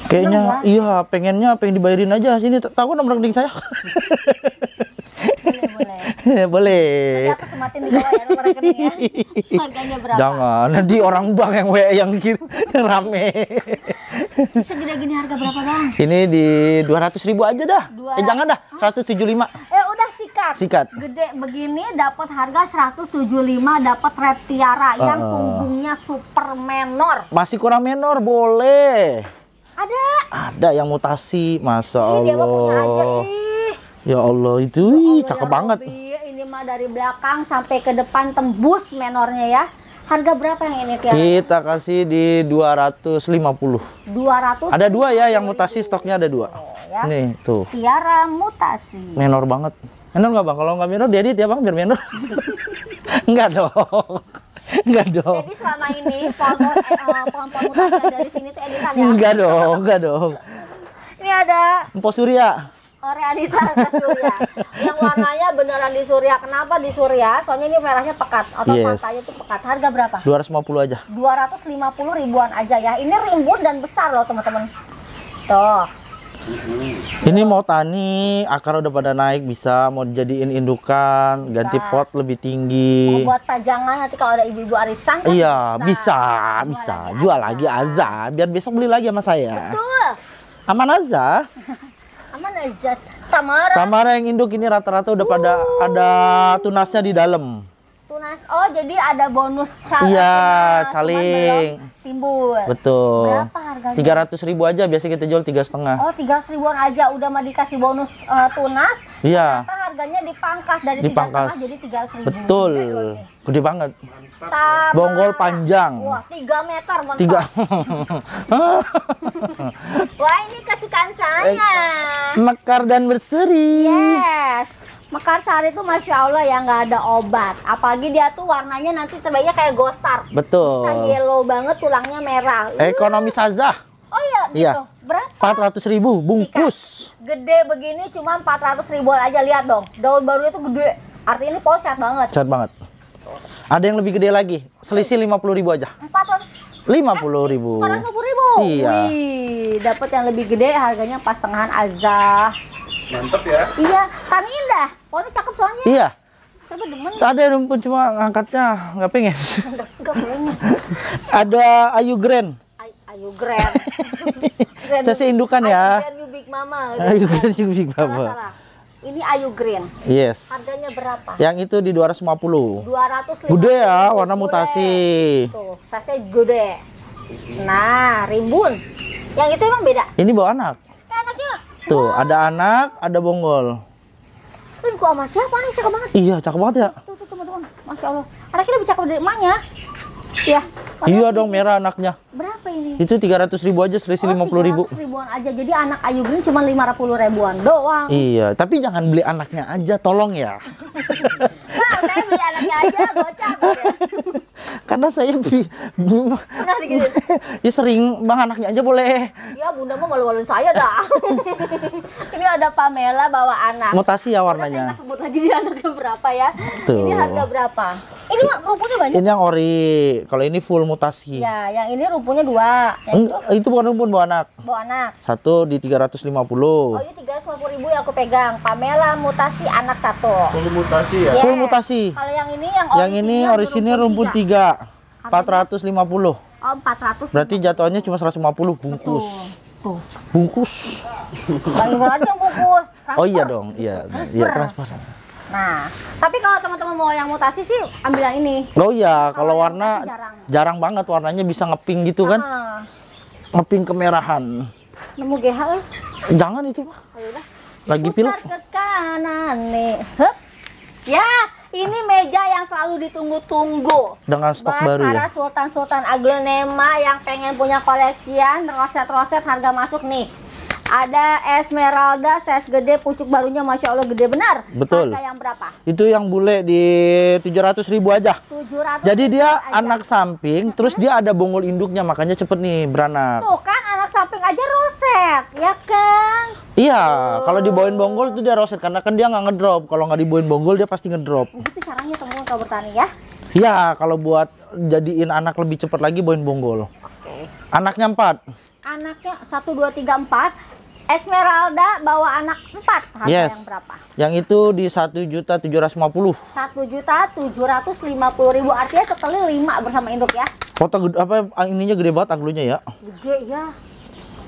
Kayaknya ya. iya pengennya pengen dibayarin aja sini tahu nomor rekening saya. Iya, boleh. Boleh. Iya, boleh. Nanti aku sematin di bawah ya nomor rekeningnya. Harganya berapa? Jangan, nanti orang bank yang WA yang gitu rame. Segede gini harga berapa, Bang? Ini di 200 ribu aja dah. Eh, dua... Eh jangan dah, Hah? 175. Eh udah sikat. Sikat. Gede begini dapat harga 175 dapat red tiara uh, yang punggungnya super menor. Masih kurang menor, boleh ada yang mutasi masa ini Allah aja, ya Allah itu ya Allah, ya cakep ya banget Rabbi. ini mah dari belakang sampai ke depan tembus menornya ya Harga berapa yang ini Tiara? Kita kasih di 250. 200. Ada dua ya yang mutasi stoknya ada dua. Oh, ya. Nih tuh. Tiara mutasi. Menor banget. Menor nggak bang? Kalau nggak menor edit ya bang biar menor. Enggak dong. Enggak dong. Jadi selama ini eh, eh, pohon-pohon mutasi dari sini tuh editan ya? Enggak dong, enggak dong. ini ada Empo Surya. Oh, realita Surya. Yang warnanya beneran di Surya. Kenapa di Surya? Soalnya ini merahnya pekat. Otot yes. matanya itu pekat. Harga berapa? 250 aja. 250 ribuan aja ya. Ini rimbun dan besar loh, teman-teman. Tuh. Ini mau tani, akar udah pada naik bisa mau jadiin indukan, bisa. ganti pot lebih tinggi. Mau buat pajangan nanti kalau ada ibu-ibu arisan kan Iya, bisa, bisa. bisa. Jual lagi Azza, biar besok beli lagi sama saya. Betul. Aman Azza? Aman Azza, Tamara. Tamara yang induk ini rata-rata udah uh. pada ada tunasnya di dalam tunas. Oh, jadi ada bonus caleg. Iya, eh, caling. Timbul. Betul. Berapa harganya? Tiga ratus ribu aja biasanya kita jual tiga setengah. Oh, tiga ribuan aja udah mah dikasih bonus uh, tunas. Iya. harganya dipangkas dari tiga setengah jadi tiga ribu. Betul. Gede banget. Mantap. Bonggol panjang. Wah, tiga meter mantap. Tiga. Wah, ini kesukaan saya. Eh, mekar dan berseri. Yes. Mekarsari itu masya Allah ya nggak ada obat. Apalagi dia tuh warnanya nanti terbaiknya kayak gostar. Betul. Bisa yellow banget, tulangnya merah. Eh, ekonomi sazah. Oh iya, gitu. iya. Berapa? 400 ribu bungkus. Sika. gede begini cuma 400 ribuan aja lihat dong. Daun barunya tuh gede. Artinya ini pol sehat banget. Sehat banget. Ada yang lebih gede lagi. Selisih 50 ribu aja. 400 50 ribu. 450 eh, ribu. Iya. Wih, dapat yang lebih gede harganya pas tengahan azah. Mantep ya. Iya, kami indah. Oh ini cakep soalnya. Iya. Saya demen. Ada rumpun cuma ngangkatnya nggak pengen. Nggak pengen. Ada Ayu Grand. Ay Ayu Grand. Grand Saya sih indukan ya. Ayu Grand Big Mama. Ayu Grand Big Mama. Salah, salah. Ini Ayu Green. Yes. Harganya berapa? Yang itu di 250. 250. Gede ya, warna gede. mutasi. Tuh, gitu. saya gede. Nah, rimbun. Yang itu emang beda. Ini bawa anak. Anaknya. Tuh, ada anak, ada bonggol selingkuh sama siapa nih cakep banget iya cakep banget ya tuh tuh teman-teman masya allah Anaknya lebih cakep dari emaknya Iya. Iya dong merah anaknya. Berapa ini? Itu tiga ratus ribu aja selisih oh, lima puluh ribu. ribuan aja. Jadi anak Ayu Green cuma lima 50 ribuan doang. Iya, tapi jangan beli anaknya aja tolong ya. nah, saya beli anaknya aja gocap ya. Karena saya beli Pernah gitu. ya, sering Bang anaknya aja boleh. Iya Bunda mau malu-maluin saya dah. ini ada Pamela bawa anak. Mutasi ya warnanya. saya sebut lagi di anaknya berapa ya. Tuh. Ini harga berapa? Ini mah rumputnya banyak. Ini yang ori kalau ini full mutasi. Ya, yang ini rumpunnya dua. Yang itu, itu bukan rumpun, bu anak. Bu anak. Satu di tiga ratus lima 350. Oh, ini puluh ribu yang aku pegang. Pamela mutasi anak satu. Full mutasi ya? Yeah. Full iya. mutasi. Kalau yang ini yang Yang ini orisinnya rumpun, tiga. Empat ratus lima puluh. Oh, ratus. Berarti jatuhannya cuma seratus lima puluh bungkus. Bungkus. bungkus. Oh iya dong, iya. Transfer. Iya, transparan. Nah, tapi kalau teman-teman mau yang mutasi sih ambil yang ini. Oh iya, kalau, kalau warna jarang. jarang banget warnanya bisa ngeping gitu kan. Uh. Ngeping kemerahan. Nemu GH, eh. Jangan itu, Pak. Ah, Lagi pil. pilek. ke kanan nih. Hup. Ya, ini meja yang selalu ditunggu-tunggu. Dengan stok Buat baru ya? para ya. sultan-sultan aglonema yang pengen punya koleksian, roset-roset harga masuk nih. Ada Esmeralda size gede pucuk barunya Masya Allah gede benar. Betul. Harga yang berapa? Itu yang bule di 700 ribu aja. 700 Jadi dia aja. anak samping, terus dia ada bonggol induknya makanya cepet nih beranak. Tuh kan anak samping aja roset, ya kan? Iya, uh. kalau dibawain bonggol itu dia roset karena kan dia nggak ngedrop. Kalau nggak dibawain bonggol dia pasti ngedrop. Begitu nah, caranya teman kalau bertani ya. Iya, kalau buat jadiin anak lebih cepat lagi bawain bonggol. Oke. Okay. Anaknya empat. Anaknya satu dua tiga empat Esmeralda bawa anak empat harga yes. yang berapa? Yang itu di satu juta tujuh ratus lima puluh. Satu juta tujuh ratus lima puluh ribu artinya totalnya lima bersama induk ya. Foto gede, apa ininya gede banget anglunya ya? Gede ya.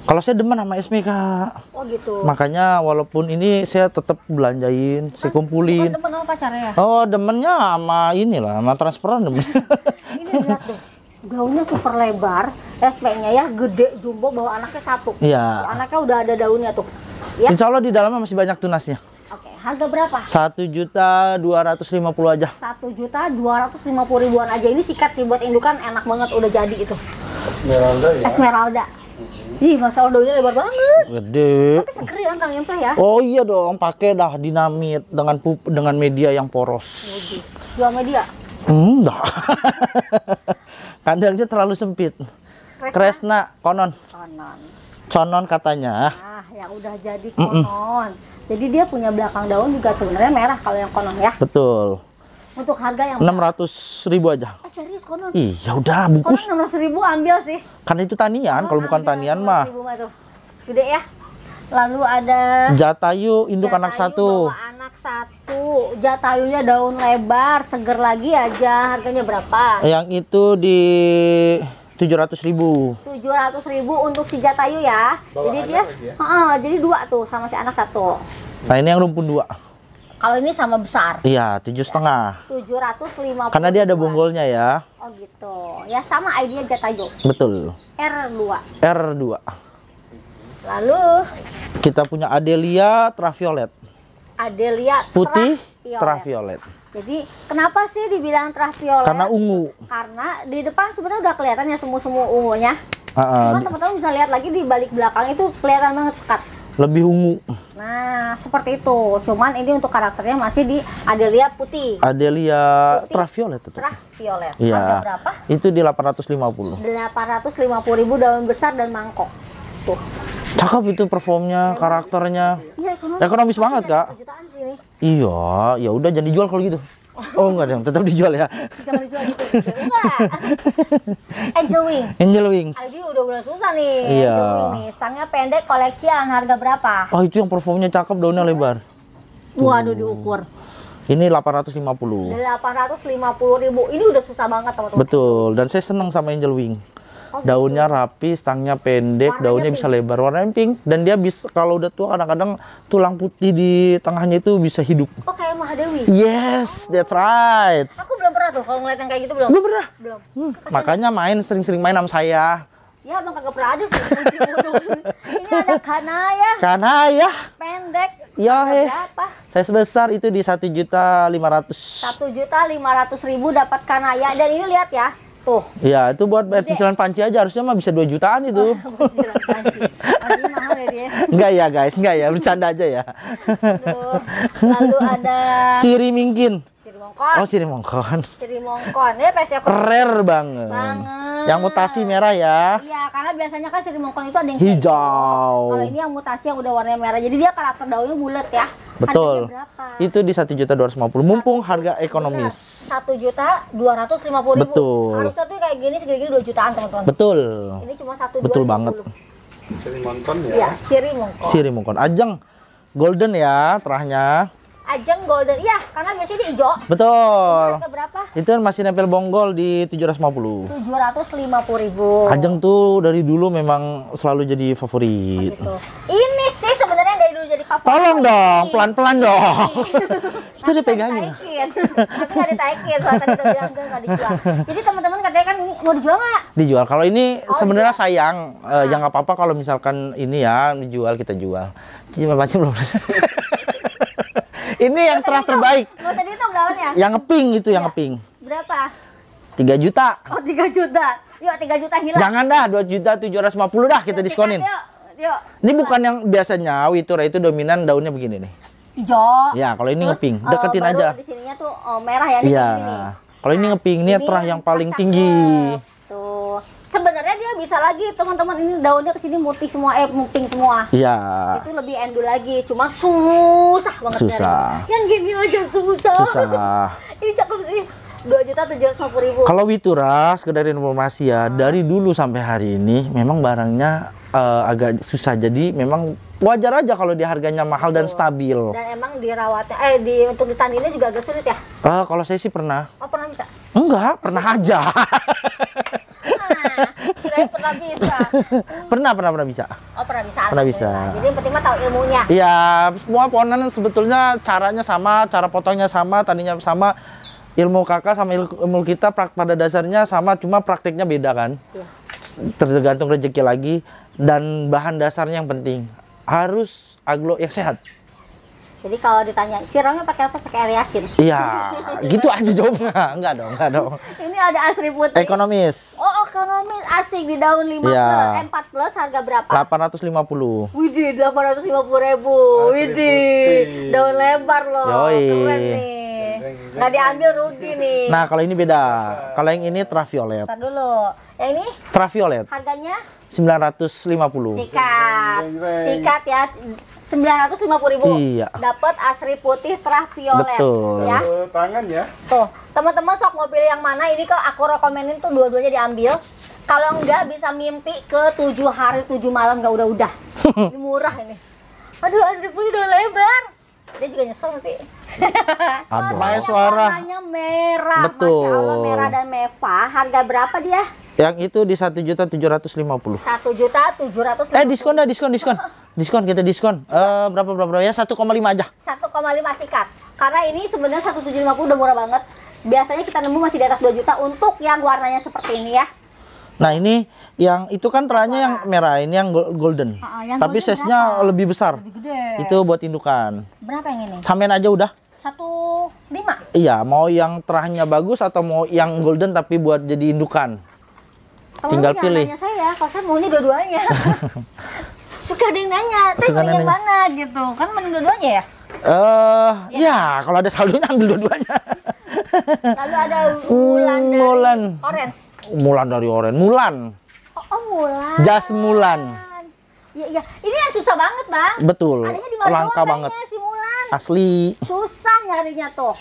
Kalau saya demen sama Esme kak. Oh gitu. Makanya walaupun ini saya tetap belanjain, saya kumpulin. Demen sama pacarnya ya? Oh demennya sama inilah, sama transferan demen. ini lihat tuh. daunnya super lebar, SP-nya ya gede jumbo bawa anaknya satu. Iya. Anaknya udah ada daunnya tuh. Ya. Insya Allah di dalamnya masih banyak tunasnya. Oke, harga berapa? Satu juta dua ratus lima puluh aja. Satu juta dua ratus lima puluh ribuan aja. Ini sikat sih buat indukan, enak banget udah jadi itu. Esmeralda ya. Esmeralda. Ih, masa daunnya lebar banget. Gede. Tapi seger ya Kang Emple ya? Oh iya dong, pakai dah dinamit dengan pup, dengan media yang poros. Jual media? Hmm. Enggak. Kandangnya terlalu sempit. Kresna, Kresna konon. Konon. Conon katanya. Ah, yang udah jadi konon. Mm -mm. Jadi dia punya belakang daun juga sebenarnya merah kalau yang konon ya. Betul. Untuk harga yang enam ratus ribu aja. Ah, serius konon? Iya udah bungkus. Konon enam ratus ribu ambil sih. Karena itu tanian, ah, kalau bukan tanian mah. Ribu mah tuh. Gede ya. Lalu ada Jatayu induk anak satu. Bawa anak satu. Jatayunya daun lebar, seger lagi aja. Harganya berapa? Yang itu di tujuh ratus ribu. Tujuh ratus ribu untuk si jatayu ya. Bawa jadi dia, ya? uh, jadi dua tuh sama si anak satu. Nah ini yang rumpun dua. Kalau ini sama besar? Iya, tujuh setengah. Tujuh ratus lima. Karena dia ada bonggolnya ya. Oh gitu. Ya sama idenya Jatayu. Betul. R dua R dua Lalu kita punya Adelia traviolet. Adelia putih traviolet. Jadi kenapa sih dibilang traviolet? Karena ungu. Karena di depan sebenarnya udah kelihatan ya semua semua ungunya. Uh, uh, Cuman teman-teman bisa lihat lagi di balik belakang itu kelihatan banget pekat. Lebih ungu. Nah, seperti itu. Cuman ini untuk karakternya masih di Adelia putih. Adelia putih. traviolet itu. Traviolet. Iya. berapa? Itu di 850. 850 ribu daun besar dan mangkok. Cakep itu performnya, karakternya. Iya, ekonomis, ekonomis banget, Kak. Iya, ya udah jadi jual kalau gitu. Oh, oh enggak dong, tetap dijual ya. Jangan dijual gitu. Enggak. Angel Wings. Angel Wings. Aldi udah udah susah nih. Iya. Stangnya pendek, koleksian, harga berapa? Oh itu yang performnya cakep, daunnya lebar. Tuh. Waduh diukur. Ini 850. 850 ribu. Ini udah susah banget teman-teman. Betul. Dan saya senang sama Angel Wing. Oh, gitu. daunnya rapi stangnya pendek warnanya daunnya pink. bisa lebar warna pink dan dia bisa kalau udah tua kadang-kadang tulang putih di tengahnya itu bisa hidup oh kayak Mahadewi yes oh. that's right aku belum pernah tuh kalau ngeliat yang kayak gitu belum belum pernah belum hmm, makanya main sering-sering main sama saya Ya emang kagak pernah ada sih Ini ada kanaya Kanaya Pendek Ya he. Eh. berapa? Saya sebesar itu di satu juta lima ratus. Satu juta lima ratus ribu dapat kanaya Dan ini lihat ya Tuh. Iya, itu buat bayar cicilan panci aja harusnya mah bisa 2 jutaan itu. Oh, cicilan panci. mahal ya Enggak ya, guys. Enggak ya, bercanda aja ya. Aduh. Lalu ada Siri Mingkin. Siri Mongkon. Oh, Siri Mongkon. Siri Mongkon. Ya pasti aku rare banget. Banget. Yang mutasi merah ya. Iya, karena biasanya kan Siri Mongkon itu ada yang gitu. hijau. Kalau ini yang mutasi yang udah warnanya merah. Jadi dia karakter daunnya bulat ya. Betul. Itu di satu juta dua ratus lima puluh. Mumpung harga ekonomis. Satu juta dua ratus lima puluh ribu. Betul. Harusnya tuh kayak gini segini dua jutaan teman-teman. Betul. Ini cuma satu. Betul banget. Siri Mongkon ya. Iya, Siri Mongkon. Siri Mongkon. Ajeng Golden ya terahnya. Ajeng Golden. Iya, karena biasanya hijau. Betul. Harga berapa? Itu kan masih nempel bonggol di 750. 750 ribu. Ajeng tuh dari dulu memang selalu jadi favorit. Oh, gitu. Ini sih jadi favorit. Tolong dong, pelan-pelan dong. itu udah pegangin. Nanti ya? nggak ditaikin, soalnya tadi udah bilang nggak dijual. Jadi teman-teman katanya kan mau dijual nggak? Dijual. Kalau ini oh, iya. sebenarnya iya. sayang, nah. uh, ya nggak apa-apa kalau misalkan ini ya dijual kita jual. Cuma macam belum. ini yang terah terbaik. tadi itu daunnya? Yang ngeping itu, yang iya. ngeping. Berapa? 3 juta. Oh, 3 juta. Yuk, 3 juta hilang. Jangan dah, 2 juta 750 dah kita diskonin. Yuk yuk. Ini bukan yang biasa nyawi itu, itu dominan daunnya begini nih. Hijau. Ya, kalau ini ngeping, eh, deketin uh, aja. Di sininya tuh uh, merah ya ya. Iya. Kalau ini nah, ngeping, ini terah yang paling kacang. tinggi. Tuh. Sebenarnya dia bisa lagi teman-teman ini daunnya ke sini mutih semua eh muting semua. Iya. Itu lebih endul lagi, cuma susah banget Susah. Dari. Yang gini aja susah. Susah. ini cakep sih dua juta tujuh ratus puluh ribu. Kalau Witura sekedar informasi ya, hmm. dari dulu sampai hari ini memang barangnya uh, agak susah. Jadi memang wajar aja kalau di harganya mahal Betul. dan stabil. Dan emang dirawatnya, eh di untuk ditaninnya juga agak sulit ya? Uh, kalau saya sih pernah. Oh pernah bisa? Enggak, pernah aja. Nah, pernah bisa. pernah, pernah, pernah bisa. Oh, pernah bisa. Pernah bisa. Jadi yang penting mah tahu ilmunya. ya semua pohonan sebetulnya caranya sama, cara potongnya sama, tadinya sama, ilmu kakak sama ilmu kita pada dasarnya sama cuma praktiknya beda kan ya. tergantung rezeki lagi dan bahan dasarnya yang penting harus aglo yang sehat jadi kalau ditanya siramnya pakai apa pakai air yasin iya gitu aja jawabnya enggak dong enggak dong ini ada asri putri ekonomis oh ekonomis asik di daun lima ya. plus, 4 plus harga berapa? Delapan ratus lima 850. Widih, puluh ribu. Widih, daun lebar loh. Yoi. Keren nih. Nggak diambil rugi nih. Nah, kalau ini beda. Kalau yang ini traviolet. Ntar dulu. Yang ini? Traviolet. Harganya? 950. Sikat. Iya, iya, iya. Sikat ya. 950 ribu iya. dapat asri putih traviolet Betul. ya tangan ya tuh teman-teman sok mobil yang mana ini kok aku rekomenin tuh dua-duanya diambil kalau enggak bisa mimpi ke tujuh hari tujuh malam enggak udah-udah murah ini aduh asri putih udah lebar dia juga nyesel nanti Aduh. suara warnanya merah Betul. Masya Allah merah dan meva harga berapa dia yang itu di satu juta tujuh ratus lima puluh. satu juta tujuh ratus eh diskon dah diskon diskon diskon kita diskon Eh berapa berapa berapa? ya satu koma lima aja Satu koma sih sikat karena ini sebenarnya satu tujuh lima puluh udah murah banget biasanya kita nemu masih di atas dua juta untuk yang warnanya seperti ini ya Nah ini yang itu kan teranya yang merah, ini yang golden. Uh, yang Tapi golden size-nya lebih besar. Lebih Itu buat indukan. Berapa yang ini? Samain aja udah. Satu lima. Iya, mau yang terahnya bagus atau mau yang golden tapi buat jadi indukan. Tolong Tinggal pilih. Tanya saya, kalau saya mau ini dua-duanya. Suka ada yang nanya, tapi yang mana gitu. Kan mending dua-duanya ya? Eh, uh, ya, ya kalau ada saldonya ambil dua-duanya. Lalu ada Wulan dari Orange. Mulan dari Oren. Mulan. Oh, oh Mulan. Jas Mulan. Iya, ya. ini yang susah banget, Bang. Betul. Adanya di Langka banget. Ya, si Mulan. Asli. Susah nyarinya tuh.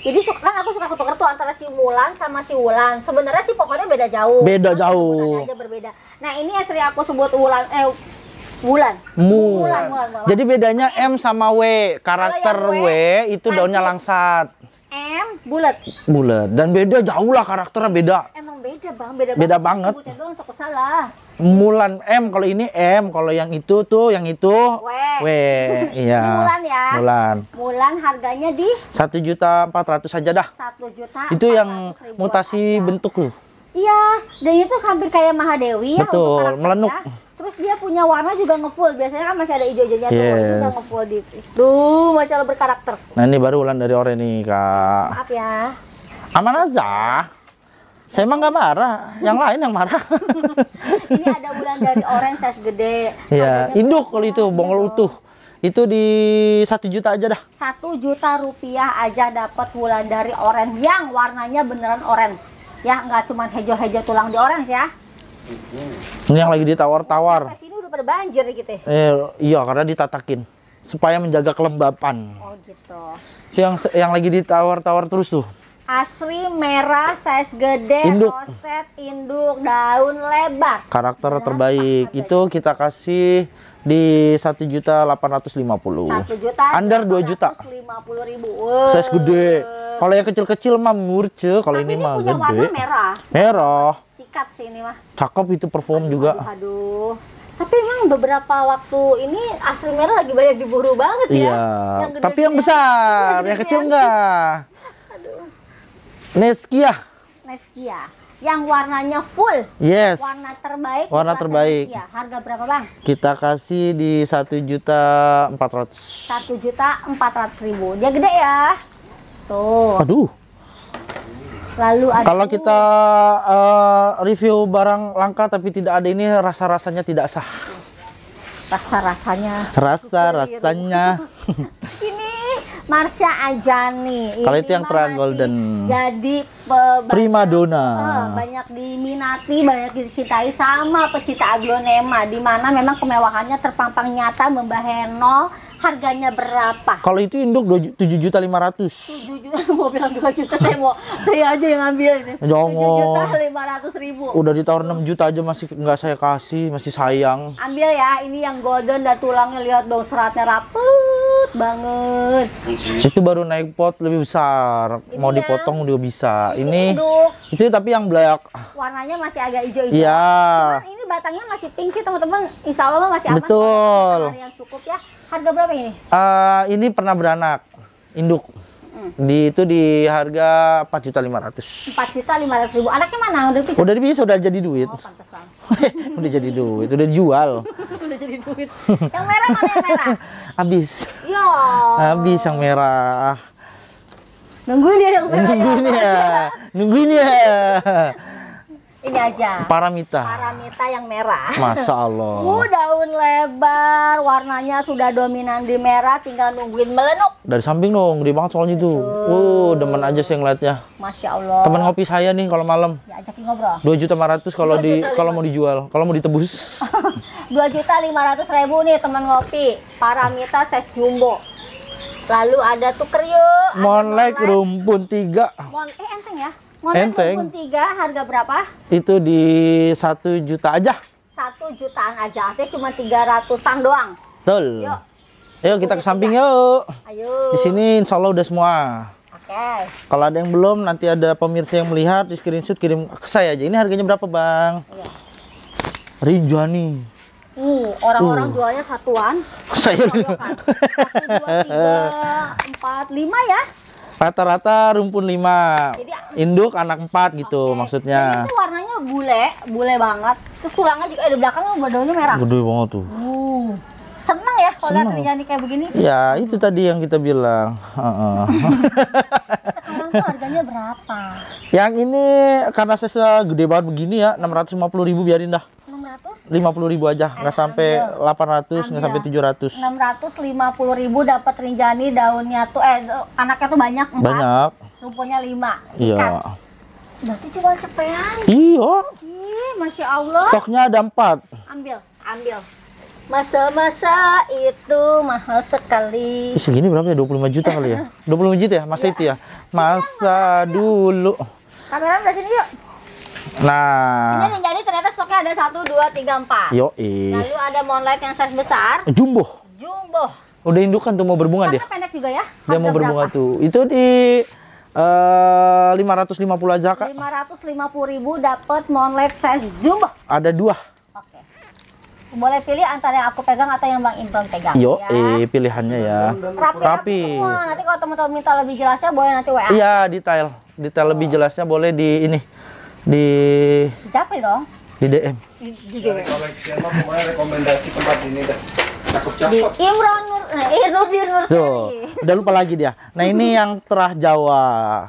Jadi suka kan aku suka ketuker tuh antara si Mulan sama si Wulan. Sebenarnya sih pokoknya beda jauh. Beda jauh. Aja berbeda. Nah, ini yang sering aku sebut Wulan eh Wulan. Mulan, Mulan, Mulan, Mulan. Jadi bedanya M sama W. Karakter W, w itu daunnya langsat M bulat. Bulat dan beda jauh lah karakternya beda. Emang beda bang, beda, beda banget. banget. Doang, salah. Mulan M kalau ini M kalau yang itu tuh yang itu W, w. iya Mulan ya Mulan Mulan harganya di satu juta empat ratus saja dah satu juta itu yang mutasi aja. bentuk lu iya dan itu hampir kayak Mahadewi ya betul melenuk terus dia punya warna juga ngefull biasanya kan masih ada hijau-hijaunya yes. tuh itu udah ngefull di itu masih ada berkarakter nah ini baru ulan dari Ore nih kak maaf ya aman aja saya emang gak marah, yang lain yang marah. ini ada bulan dari orange size gede. Iya, induk kalau itu gitu bongol utuh. Itu di satu juta aja dah. Satu juta rupiah aja dapat bulan dari orange yang warnanya beneran orange. Ya, nggak cuma hejo-hejo tulang di orange ya. Ini yang lagi ditawar-tawar. Sini udah pada banjir gitu. Eh, iya karena ditatakin supaya menjaga kelembapan. Oh gitu. yang yang lagi ditawar-tawar terus tuh. Asli merah, size gede, induk. roset, induk, daun lebar. Karakter terbaik itu kita kasih di satu juta delapan ratus lima puluh under dua juta lima puluh ribu size gede kalau yang kecil-kecil mah murce kalau ini, mah gede warna merah merah sikat sih ini mah. Cakep itu perform aduh, juga. Aduh, aduh. Tapi emang beberapa waktu ini asli merah lagi banyak diburu banget ya. iya. ya. Yang Tapi yang besar, yang, yang kecil enggak. aduh. Neskia. Neskia. Yang warnanya full. Yes. Warna terbaik. Warna terbaik. Neskia. Harga berapa bang? Kita kasih di satu juta empat ratus. Satu juta empat ratus ribu. Dia gede ya. Tuh. Aduh. Lalu ada Kalau kita uh, review barang langka tapi tidak ada ini rasa-rasanya tidak sah. Rasa-rasanya. Rasa-rasanya. ini Marsha Ajani. Kalau itu yang terang golden. Jadi eh, prima dona. Uh, eh, banyak diminati, banyak dicintai sama pecinta aglonema di mana memang kemewahannya terpampang nyata membahenol harganya berapa? Kalau itu induk tujuh juta lima ratus. Tujuh juta, mau bilang dua juta, saya mau saya aja yang ambil ini. Tujuh juta lima ratus ribu. Udah ditawar enam juta aja masih nggak saya kasih, masih sayang. Ambil ya, ini yang golden dan tulangnya lihat dong seratnya rapet banget. Itu baru naik pot lebih besar, ini mau ya. dipotong udah bisa. Ini, induk. itu tapi yang black. Warnanya masih agak hijau-hijau. Iya. -hijau. Cuman ini batangnya masih pink sih teman-teman. Insya Allah masih aman. Ya. Betul. Yang cukup ya. Harga berapa ini? Uh, ini pernah beranak induk. Hmm. Di itu di harga empat juta lima ratus. Empat juta lima ratus ribu. Anaknya mana? Udah bisa? Udah bisa, udah jadi duit. Oh, udah jadi duit, udah jual. udah jadi duit. Yang merah mana yang merah? Abis. Yo. Abis yang merah. Nungguin ya yang merah. Nungguin ya. Nungguin ya ini aja paramita paramita yang merah masya allah uh, daun lebar warnanya sudah dominan di merah tinggal nungguin melenuk dari samping dong gede banget soalnya itu uh demen aja sih ngeliatnya masya allah teman ngopi saya nih kalau malam ya ajakin ngobrol dua juta lima ratus kalau di kalau mau dijual kalau mau ditebus dua juta lima ratus ribu nih teman ngopi paramita ses jumbo lalu ada tuh kriuk molek rumpun tiga Mon eh enteng ya enteng. Kumpul tiga harga berapa? Itu di satu juta aja. Satu jutaan aja, artinya cuma tiga ratusan doang. Betul. Yuk. Ayo kita ke samping yuk. Ayo. Di sini insya Allah udah semua. Oke. Okay. Kalau ada yang belum, nanti ada pemirsa yang melihat di screenshot kirim ke saya aja. Ini harganya berapa bang? Iya. Rinjani. Uh, orang-orang uh. jualnya satuan. Saya. Satu, dua, tiga, empat, lima ya. Rata-rata rumpun lima, Jadi, induk anak empat gitu okay. maksudnya. Ini itu warnanya bule, bule banget. Terus tulangnya juga ada belakangnya badannya merah. Gede banget tuh. Uh. Seneng ya kalau lihat kayak begini? Ya, itu tadi yang kita bilang. Sekarang tuh harganya berapa? Yang ini karena saya gede banget begini ya, 650 ribu biarin dah. 50 ribu aja, eh, nggak sampai 800, nggak sampai 700. 650 ribu dapat rinjani daunnya tuh, eh anaknya tuh banyak, 4, banyak. rumputnya 5, iya. sikat. Iya. Berarti cuma cepean. Iya. Ih, Masya Allah. Stoknya ada 4. Ambil, ambil. Masa-masa itu mahal sekali. Ih, segini berapa ya? 25 juta kali ya? 25 juta ya? Masa ya. itu ya? Masa Kamera iya, iya. dulu. Kamera udah sini yuk. Nah. Ini jadi ternyata stoknya ada satu, dua, tiga, empat. Yo Lalu ada monlight yang size besar. Jumbo. Jumbo. Udah indukan tuh mau berbunga Karena dia. pendek juga ya. dia mau berbunga berapa? tuh. Itu di eh, lima ratus lima puluh aja kak. Lima ratus lima puluh ribu dapat monlet size jumbo. Ada dua. Oke. Boleh pilih antara yang aku pegang atau yang Bang Imron pegang. Yo, ya. eh pilihannya ya. Rapi. Rapi. Semua. Nanti kalau teman-teman minta lebih jelasnya boleh nanti WA. Iya, detail. Detail oh. lebih jelasnya boleh di ini di capek dong di DM di DM rekomendasi tempat ini dah cakep-cakep Imron eh, iya, Nur Nur udah lupa lagi dia nah ini yang terah Jawa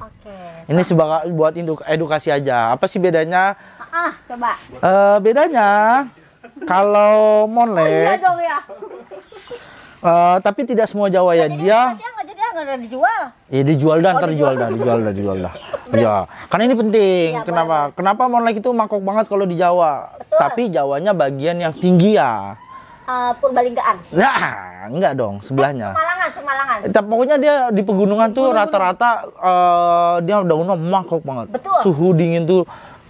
okay. ini sebagai buat edukasi aja apa sih bedanya ah, ah coba uh, bedanya kalau monlek oh, iya dong ya uh, tapi tidak semua Jawa ya dia nggak ada dijual? Iya dijual dan oh, terjual dijual dah, dijual dah, dijual dah. Iya, karena ini penting. Ya, kenapa? Boleh. Kenapa molek itu mangkok banget kalau di Jawa? Betul. Tapi Jawanya bagian yang tinggi ya. Uh, Purbalinggaan. Nah, enggak dong, sebelahnya. Eh, Semalangan. Semalangan. Eh, tapi pokoknya dia di pegunungan tuh rata-rata uh, dia daunnya mangkok banget. Betul. Suhu dingin tuh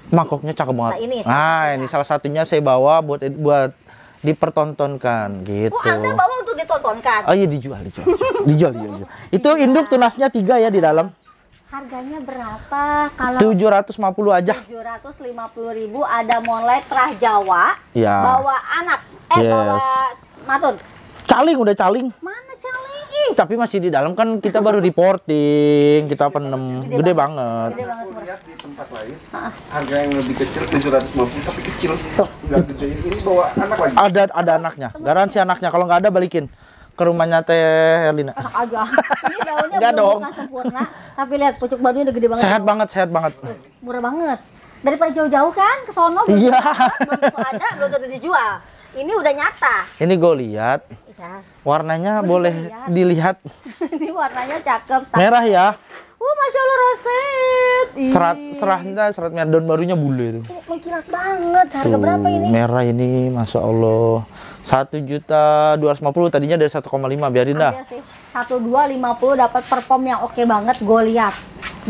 mangkoknya cakep banget. Nah, ini, Nah, ini salah satunya saya bawa buat buat dipertontonkan gitu. Oh, Anda bawa untuk ditontonkan. Oh iya dijual, dijual. Dijual, dijual. dijual, Itu iya. induk tunasnya tiga ya di dalam. Harganya berapa? Kalau 750 aja. puluh ribu ada molek terah Jawa. Ya. Bawa anak. Eh yes. bawa matur. Caling udah caling. Mana caling? Ih. Tapi masih di dalam kan kita baru reporting, kita penem. Gede, Gede banget. Gede banget. Lihat di tempat lain. Harga yang lebih kecil 750 tapi kecil. Enggak gede. Ini bawa anak lagi. Ada ada anaknya. Garansi anaknya kalau nggak ada balikin ke rumahnya Teh Erlina. Enak aja. Ini daunnya belum dong. sempurna, tapi lihat pucuk barunya udah gede banget. Sehat banget, sehat banget. Murah banget. Daripada jauh-jauh kan ke sono belum iya. ada, belum tentu dijual. Ini udah nyata. Ini gue lihat Iya. Warnanya boleh, boleh dilihat. dilihat. Ini warnanya cakep. Stang. Merah ya. Wah, oh, masya Allah roset. Serat serahnya serat merah daun barunya bule itu. Oh, mengkilat banget. Harga Tuh, berapa ini? Merah ini, masya Allah. Satu juta dua ratus lima puluh. Tadinya dari satu koma lima. Biarin dah. Satu dua lima puluh dapat perform yang oke banget. Goliat.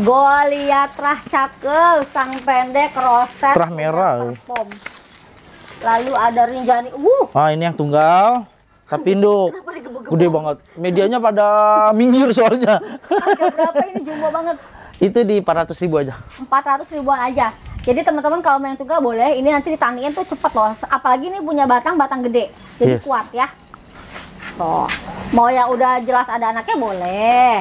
Goliat rah cakep, sang pendek roset. Terah merah. Perform. Lalu ada rinjani. Uh. Ah ini yang tunggal tapi Indo gede banget medianya pada minggir soalnya harga berapa ini jumbo banget itu di 400 ribu aja 400 ribuan aja jadi teman-teman kalau main tuga boleh ini nanti ditaniin tuh cepet loh apalagi ini punya batang-batang gede jadi yes. kuat ya tuh mau yang udah jelas ada anaknya boleh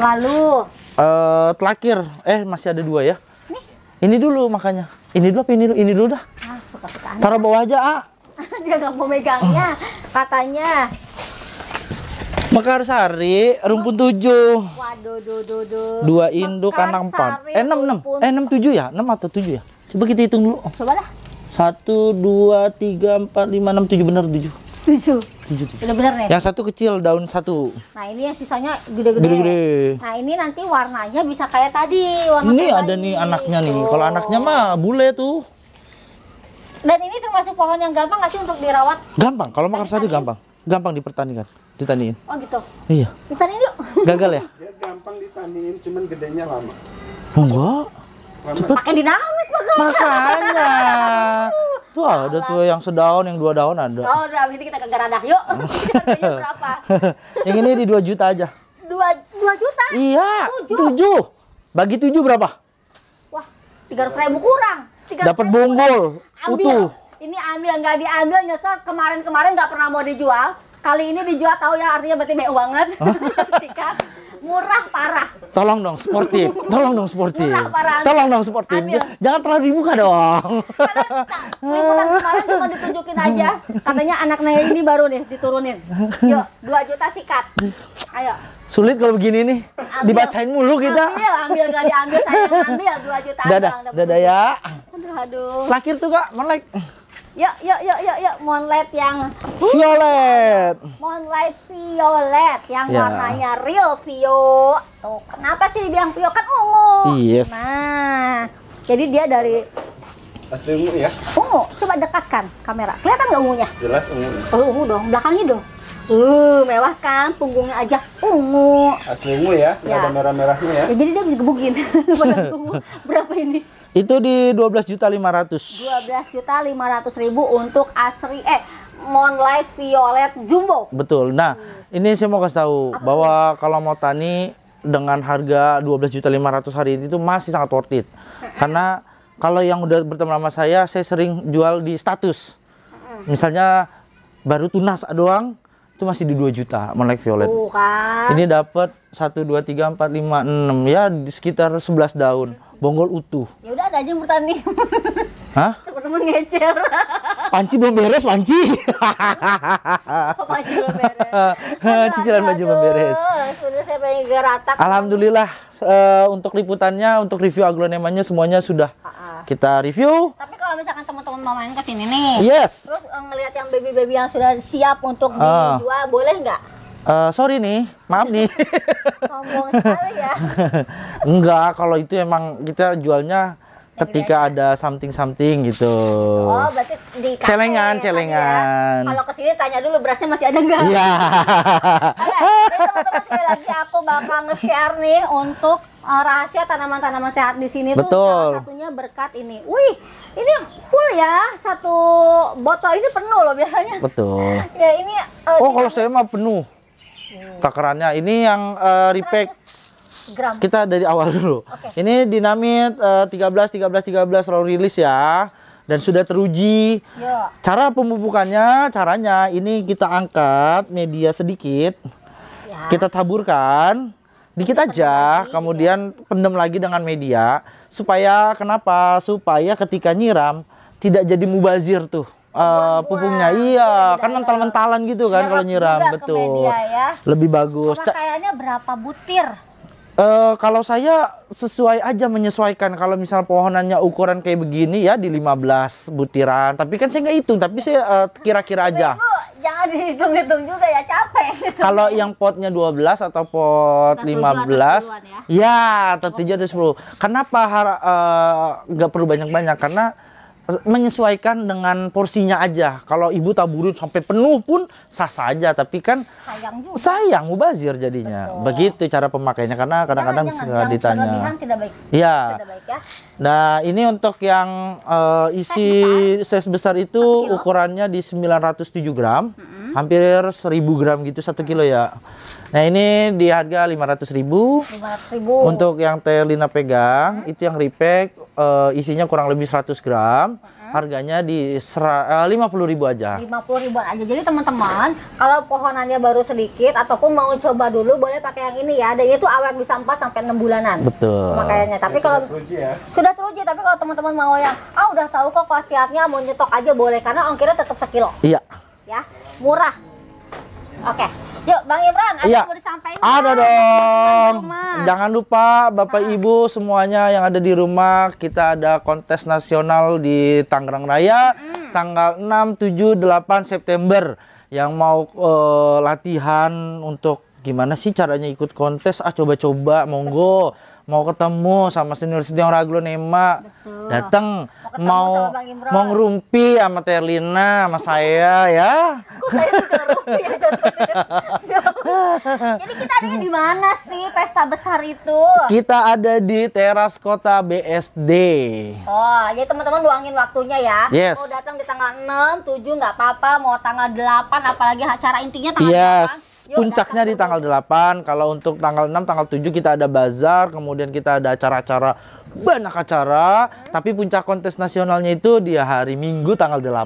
lalu uh, eh, telakir eh masih ada dua ya Nih. ini dulu makanya ini dulu ini dulu ini dulu dah ah, suka -suka taruh bawah aja ah dia nggak mau megangnya Katanya. Mekarsari rumpun tujuh. Dua induk kandang empat. Eh, enam enam. Eh, enam tujuh ya? Enam atau tujuh ya? Coba kita hitung dulu. Oh. Coba lah. Satu, dua, tiga, empat, lima, enam, tujuh benar tujuh. Tujuh. Tujuh. tujuh. benar nih. Ya? Yang satu kecil daun satu. Nah ini yang sisanya gede-gede. Gede-gede. Nah ini nanti warnanya bisa kayak tadi. Warna ini ada nih anaknya nih. Oh. Kalau anaknya mah bule tuh. Dan ini termasuk pohon yang gampang nggak sih untuk dirawat? Gampang. Kalau makar sari gampang. Gampang dipertandingkan, ditaniin. Oh gitu. Iya. Ditaniin yuk. Gagal ya? Dia gampang ditaniin, cuman gedenya lama. enggak. Cepet. Pakai dinamit makanya. Makanya. Tuh ada tuh yang sedaun, yang dua daun ada. Oh, udah ini kita ke Garadah yuk. Harganya berapa? yang ini di 2 juta aja. 2 2 juta? Iya. 7. 7. Bagi 7 berapa? Wah, 300 ribu kurang dapat bonggol utuh ini ambil nggak diambil nyesel kemarin-kemarin nggak pernah mau dijual kali ini dijual tahu ya artinya berarti mewah banget sikat murah parah tolong dong sportif tolong dong sportif murah parah tolong dong sportif ambil. jangan terlalu dibuka dong liputan kemarin cuma ditunjukin aja katanya anak Naya ini baru nih diturunin yuk 2 juta sikat ayo Sulit kalau begini nih. Ambil. Dibacain mulu kita. Ambil, ambil gak diambil saya ambil dua juta. Dadah, dadah ya. Aduh, aduh. Lakir tuh Kak, monlek. Yuk, yuk, yuk, yuk, yuk, monlet yang violet. Monlet violet yang yeah. warnanya real vio. Tuh, kenapa sih dibilang vio kan ungu? Yes. Nah, jadi dia dari asli ungu ya. Ungu, coba dekatkan kamera. Kelihatan nggak ungunya? Jelas ungu. Oh, ungu dong, belakang dong. Uh, mewah kan, punggungnya aja ungu. Asli ungu ya, ya. ada merah-merahnya ya. ya. Jadi dia bisa gebukin Berapa ini? Itu di belas juta dua 12 juta ratus ribu untuk asri eh Monlight Violet Jumbo. Betul. Nah, hmm. ini saya mau kasih tahu Apa bahwa ini? kalau mau tani dengan harga belas juta ratus hari ini itu masih sangat worth it. Karena kalau yang udah berteman sama saya, saya sering jual di status. Misalnya baru tunas doang, itu masih di 2 juta melek violet. Uh, kan? Ini dapat 1 2 3 4 5 6 ya di sekitar 11 daun. Bonggol utuh. Ya udah ada aja yang bertani. Hah? Teman-teman ngecer. Panci belum beres, panci. oh, panci belum beres. Kan cicilan panci belum beres. Sudah saya pengen geratak. Alhamdulillah uh, untuk liputannya, untuk review aglonemanya semuanya sudah. Ha -ha kita review. Tapi kalau misalkan teman-teman mau main ke sini nih. Yes. Terus eh, ngelihat yang baby-baby yang sudah siap untuk uh. dijual, boleh nggak? Uh, sorry nih, maaf nih. Sombong ya. Enggak, kalau itu emang kita jualnya ketika ada something something gitu. Oh, berarti di kafe, celengan, ya, celengan. Ya. Kalau kesini tanya dulu berasnya masih ada enggak? Iya. Yeah. Oke, okay, teman-teman sekali lagi aku bakal nge-share nih untuk uh, rahasia tanaman-tanaman sehat di sini Betul. tuh salah satunya berkat ini. Wih, ini full ya satu botol ini penuh loh biasanya. Betul. ya ini. Uh, oh kalau saya mah penuh. Hmm. Takarannya ini yang uh, repack. Gram. Kita dari awal dulu. Okay. Ini dinamit uh, 13 13 13 selalu rilis ya dan sudah teruji. Ya. Cara pemupukannya, caranya ini kita angkat media sedikit, ya. kita taburkan, dikit aja lagi, kemudian ya. pendem lagi dengan media supaya kenapa supaya ketika nyiram tidak jadi mubazir tuh Uh, eh, pupuknya iya, iya, iya, iya kan mental-mentalan gitu kan kalau nyiram betul media, ya. lebih bagus kayaknya berapa butir Uh, kalau saya sesuai aja menyesuaikan kalau misal pohonannya ukuran kayak begini ya di 15 butiran tapi kan saya nggak hitung tapi saya kira eh, kira-kira aja Bu, jangan dihitung-hitung juga ya capek kalau yang potnya 12 atau pot 15 nah, ya, ya atau 7 atau 10 kenapa eh, nggak uh, perlu banyak-banyak karena menyesuaikan dengan porsinya aja. Kalau ibu taburin sampai penuh pun sah saja, tapi kan sayang juga. Sayang mubazir jadinya. Betul. Begitu cara pemakaiannya karena kadang-kadang suka ditanya. Tidak baik. Ya. Tidak baik ya. Nah, ini untuk yang uh, isi size besar. size besar itu ukurannya di 907 gram. Mm -hmm -hmm. hampir 1000 gram gitu satu kilo ya nah ini di harga 500 ribu, 500 ribu. untuk yang telina pegang mm -hmm. itu yang repack uh, isinya kurang lebih 100 gram mm -hmm. harganya di eh, lima puluh ribu aja 50 ribu aja jadi teman-teman kalau pohonannya baru sedikit ataupun mau coba dulu boleh pakai yang ini ya dan itu awet bisa 4 sampai enam bulanan betul makanya tapi ya, kalau ya. sudah teruji, ya. tapi kalau teman-teman mau yang ah udah tahu kok khasiatnya mau nyetok aja boleh karena ongkirnya tetap sekilo iya ya murah oke okay. yuk bang Imran ada iya. yang mau disampaikan ada dong jangan lupa bapak nah. ibu semuanya yang ada di rumah kita ada kontes nasional di Tangerang Raya mm. tanggal 6 7 8 September yang mau uh, latihan untuk gimana sih caranya ikut kontes ah coba-coba monggo mau ketemu sama senior senior Raglo Nema datang mau sama mau ngerumpi sama Terlina sama saya ya kok saya juga rumpi ya jadi kita ada di mana sih pesta besar itu kita ada di teras kota BSD oh jadi teman-teman luangin waktunya ya yes. mau datang di tanggal 6 7 nggak apa-apa mau tanggal 8 apalagi acara intinya tanggal yes. 8 yes puncaknya di tanggal 8 kalau untuk tanggal 6 tanggal 7 kita ada bazar kemudian kemudian kita ada acara-acara banyak acara hmm. tapi puncak kontes nasionalnya itu di hari Minggu tanggal 8 ya,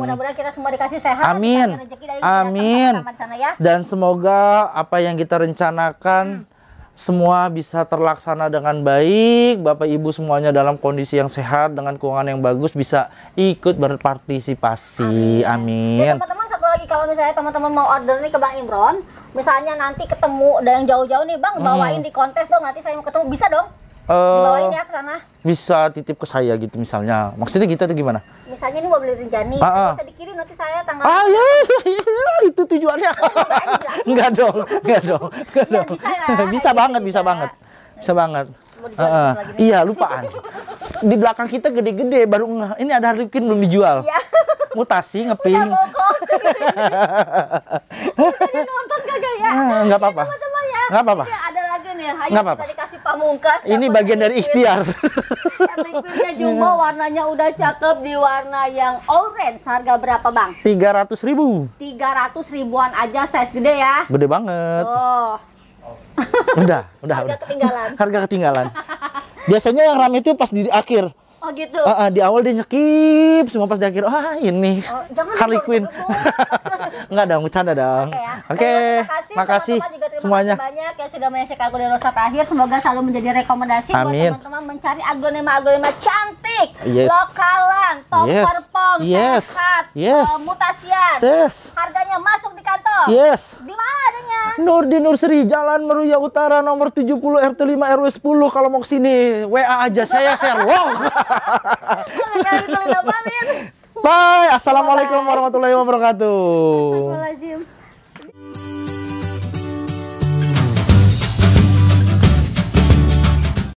mudah-mudahan kita semua dikasih sehat amin dari amin sana, ya. dan semoga apa yang kita rencanakan hmm semua bisa terlaksana dengan baik. Bapak Ibu semuanya dalam kondisi yang sehat dengan keuangan yang bagus bisa ikut berpartisipasi. Amin. Amin. Ya, lagi kalau misalnya teman-teman mau order nih ke Bang Imron, misalnya nanti ketemu dan yang jauh-jauh nih Bang, bawain hmm. di kontes dong nanti saya mau ketemu bisa dong? Uh, Dibawain ya ke sana. Bisa titip ke saya gitu misalnya. Maksudnya kita tuh gimana? Misalnya ini mau beli Rinjani, uh. bisa dikirim nanti saya tanggal. Ah, iya, iya, iya, itu tujuannya. enggak dong, enggak dong, enggak dong. bisa, banget, bisa banget. Bisa banget uh, lagi nih. Iya, lupaan. Di belakang kita gede-gede baru ngeh. Ini ada Harlequin belum dijual. Iya. Mutasi ngeping. Udah nonton gak ya? Enggak ah, apa-apa. Iya, Enggak ya. apa-apa. Iya, ada lagi nih, Hayu apa -apa. dikasih pamungkas. Ini bagian dari ikhtiar. Liquidnya jumbo iya. warnanya udah cakep di warna yang orange. Harga berapa, Bang? 300 ribu. 300 ribuan aja size gede ya. Gede banget. Oh udah, udah. Harga udah. ketinggalan. Harga ketinggalan. Biasanya yang ramai itu pas di akhir. Oh gitu. Uh, uh, di awal dia nyekip, semua pas di akhir ah oh, ini oh, jangan Harley Quinn. Enggak dong, bercanda dong. Oke. Okay, ya. okay. Makasih, makasih semuanya. Kasih banyak yang sudah menyaksikan aku dan Rosa terakhir. Semoga selalu menjadi rekomendasi Amin. buat teman-teman mencari aglonema-aglonema cantik, yes. lokalan, top yes. perform, yes. sehat, yes. Uh, mutasian. Yes. Harganya masuk di kantong. Yes. Di mana adanya? Nur di Nur Nursri, Jalan Meruya Utara nomor 70 RT 5 RW 10 kalau mau kesini WA aja saya Sherlock. Bye. Assalamualaikum warahmatullahi wabarakatuh. Assalamualaikum.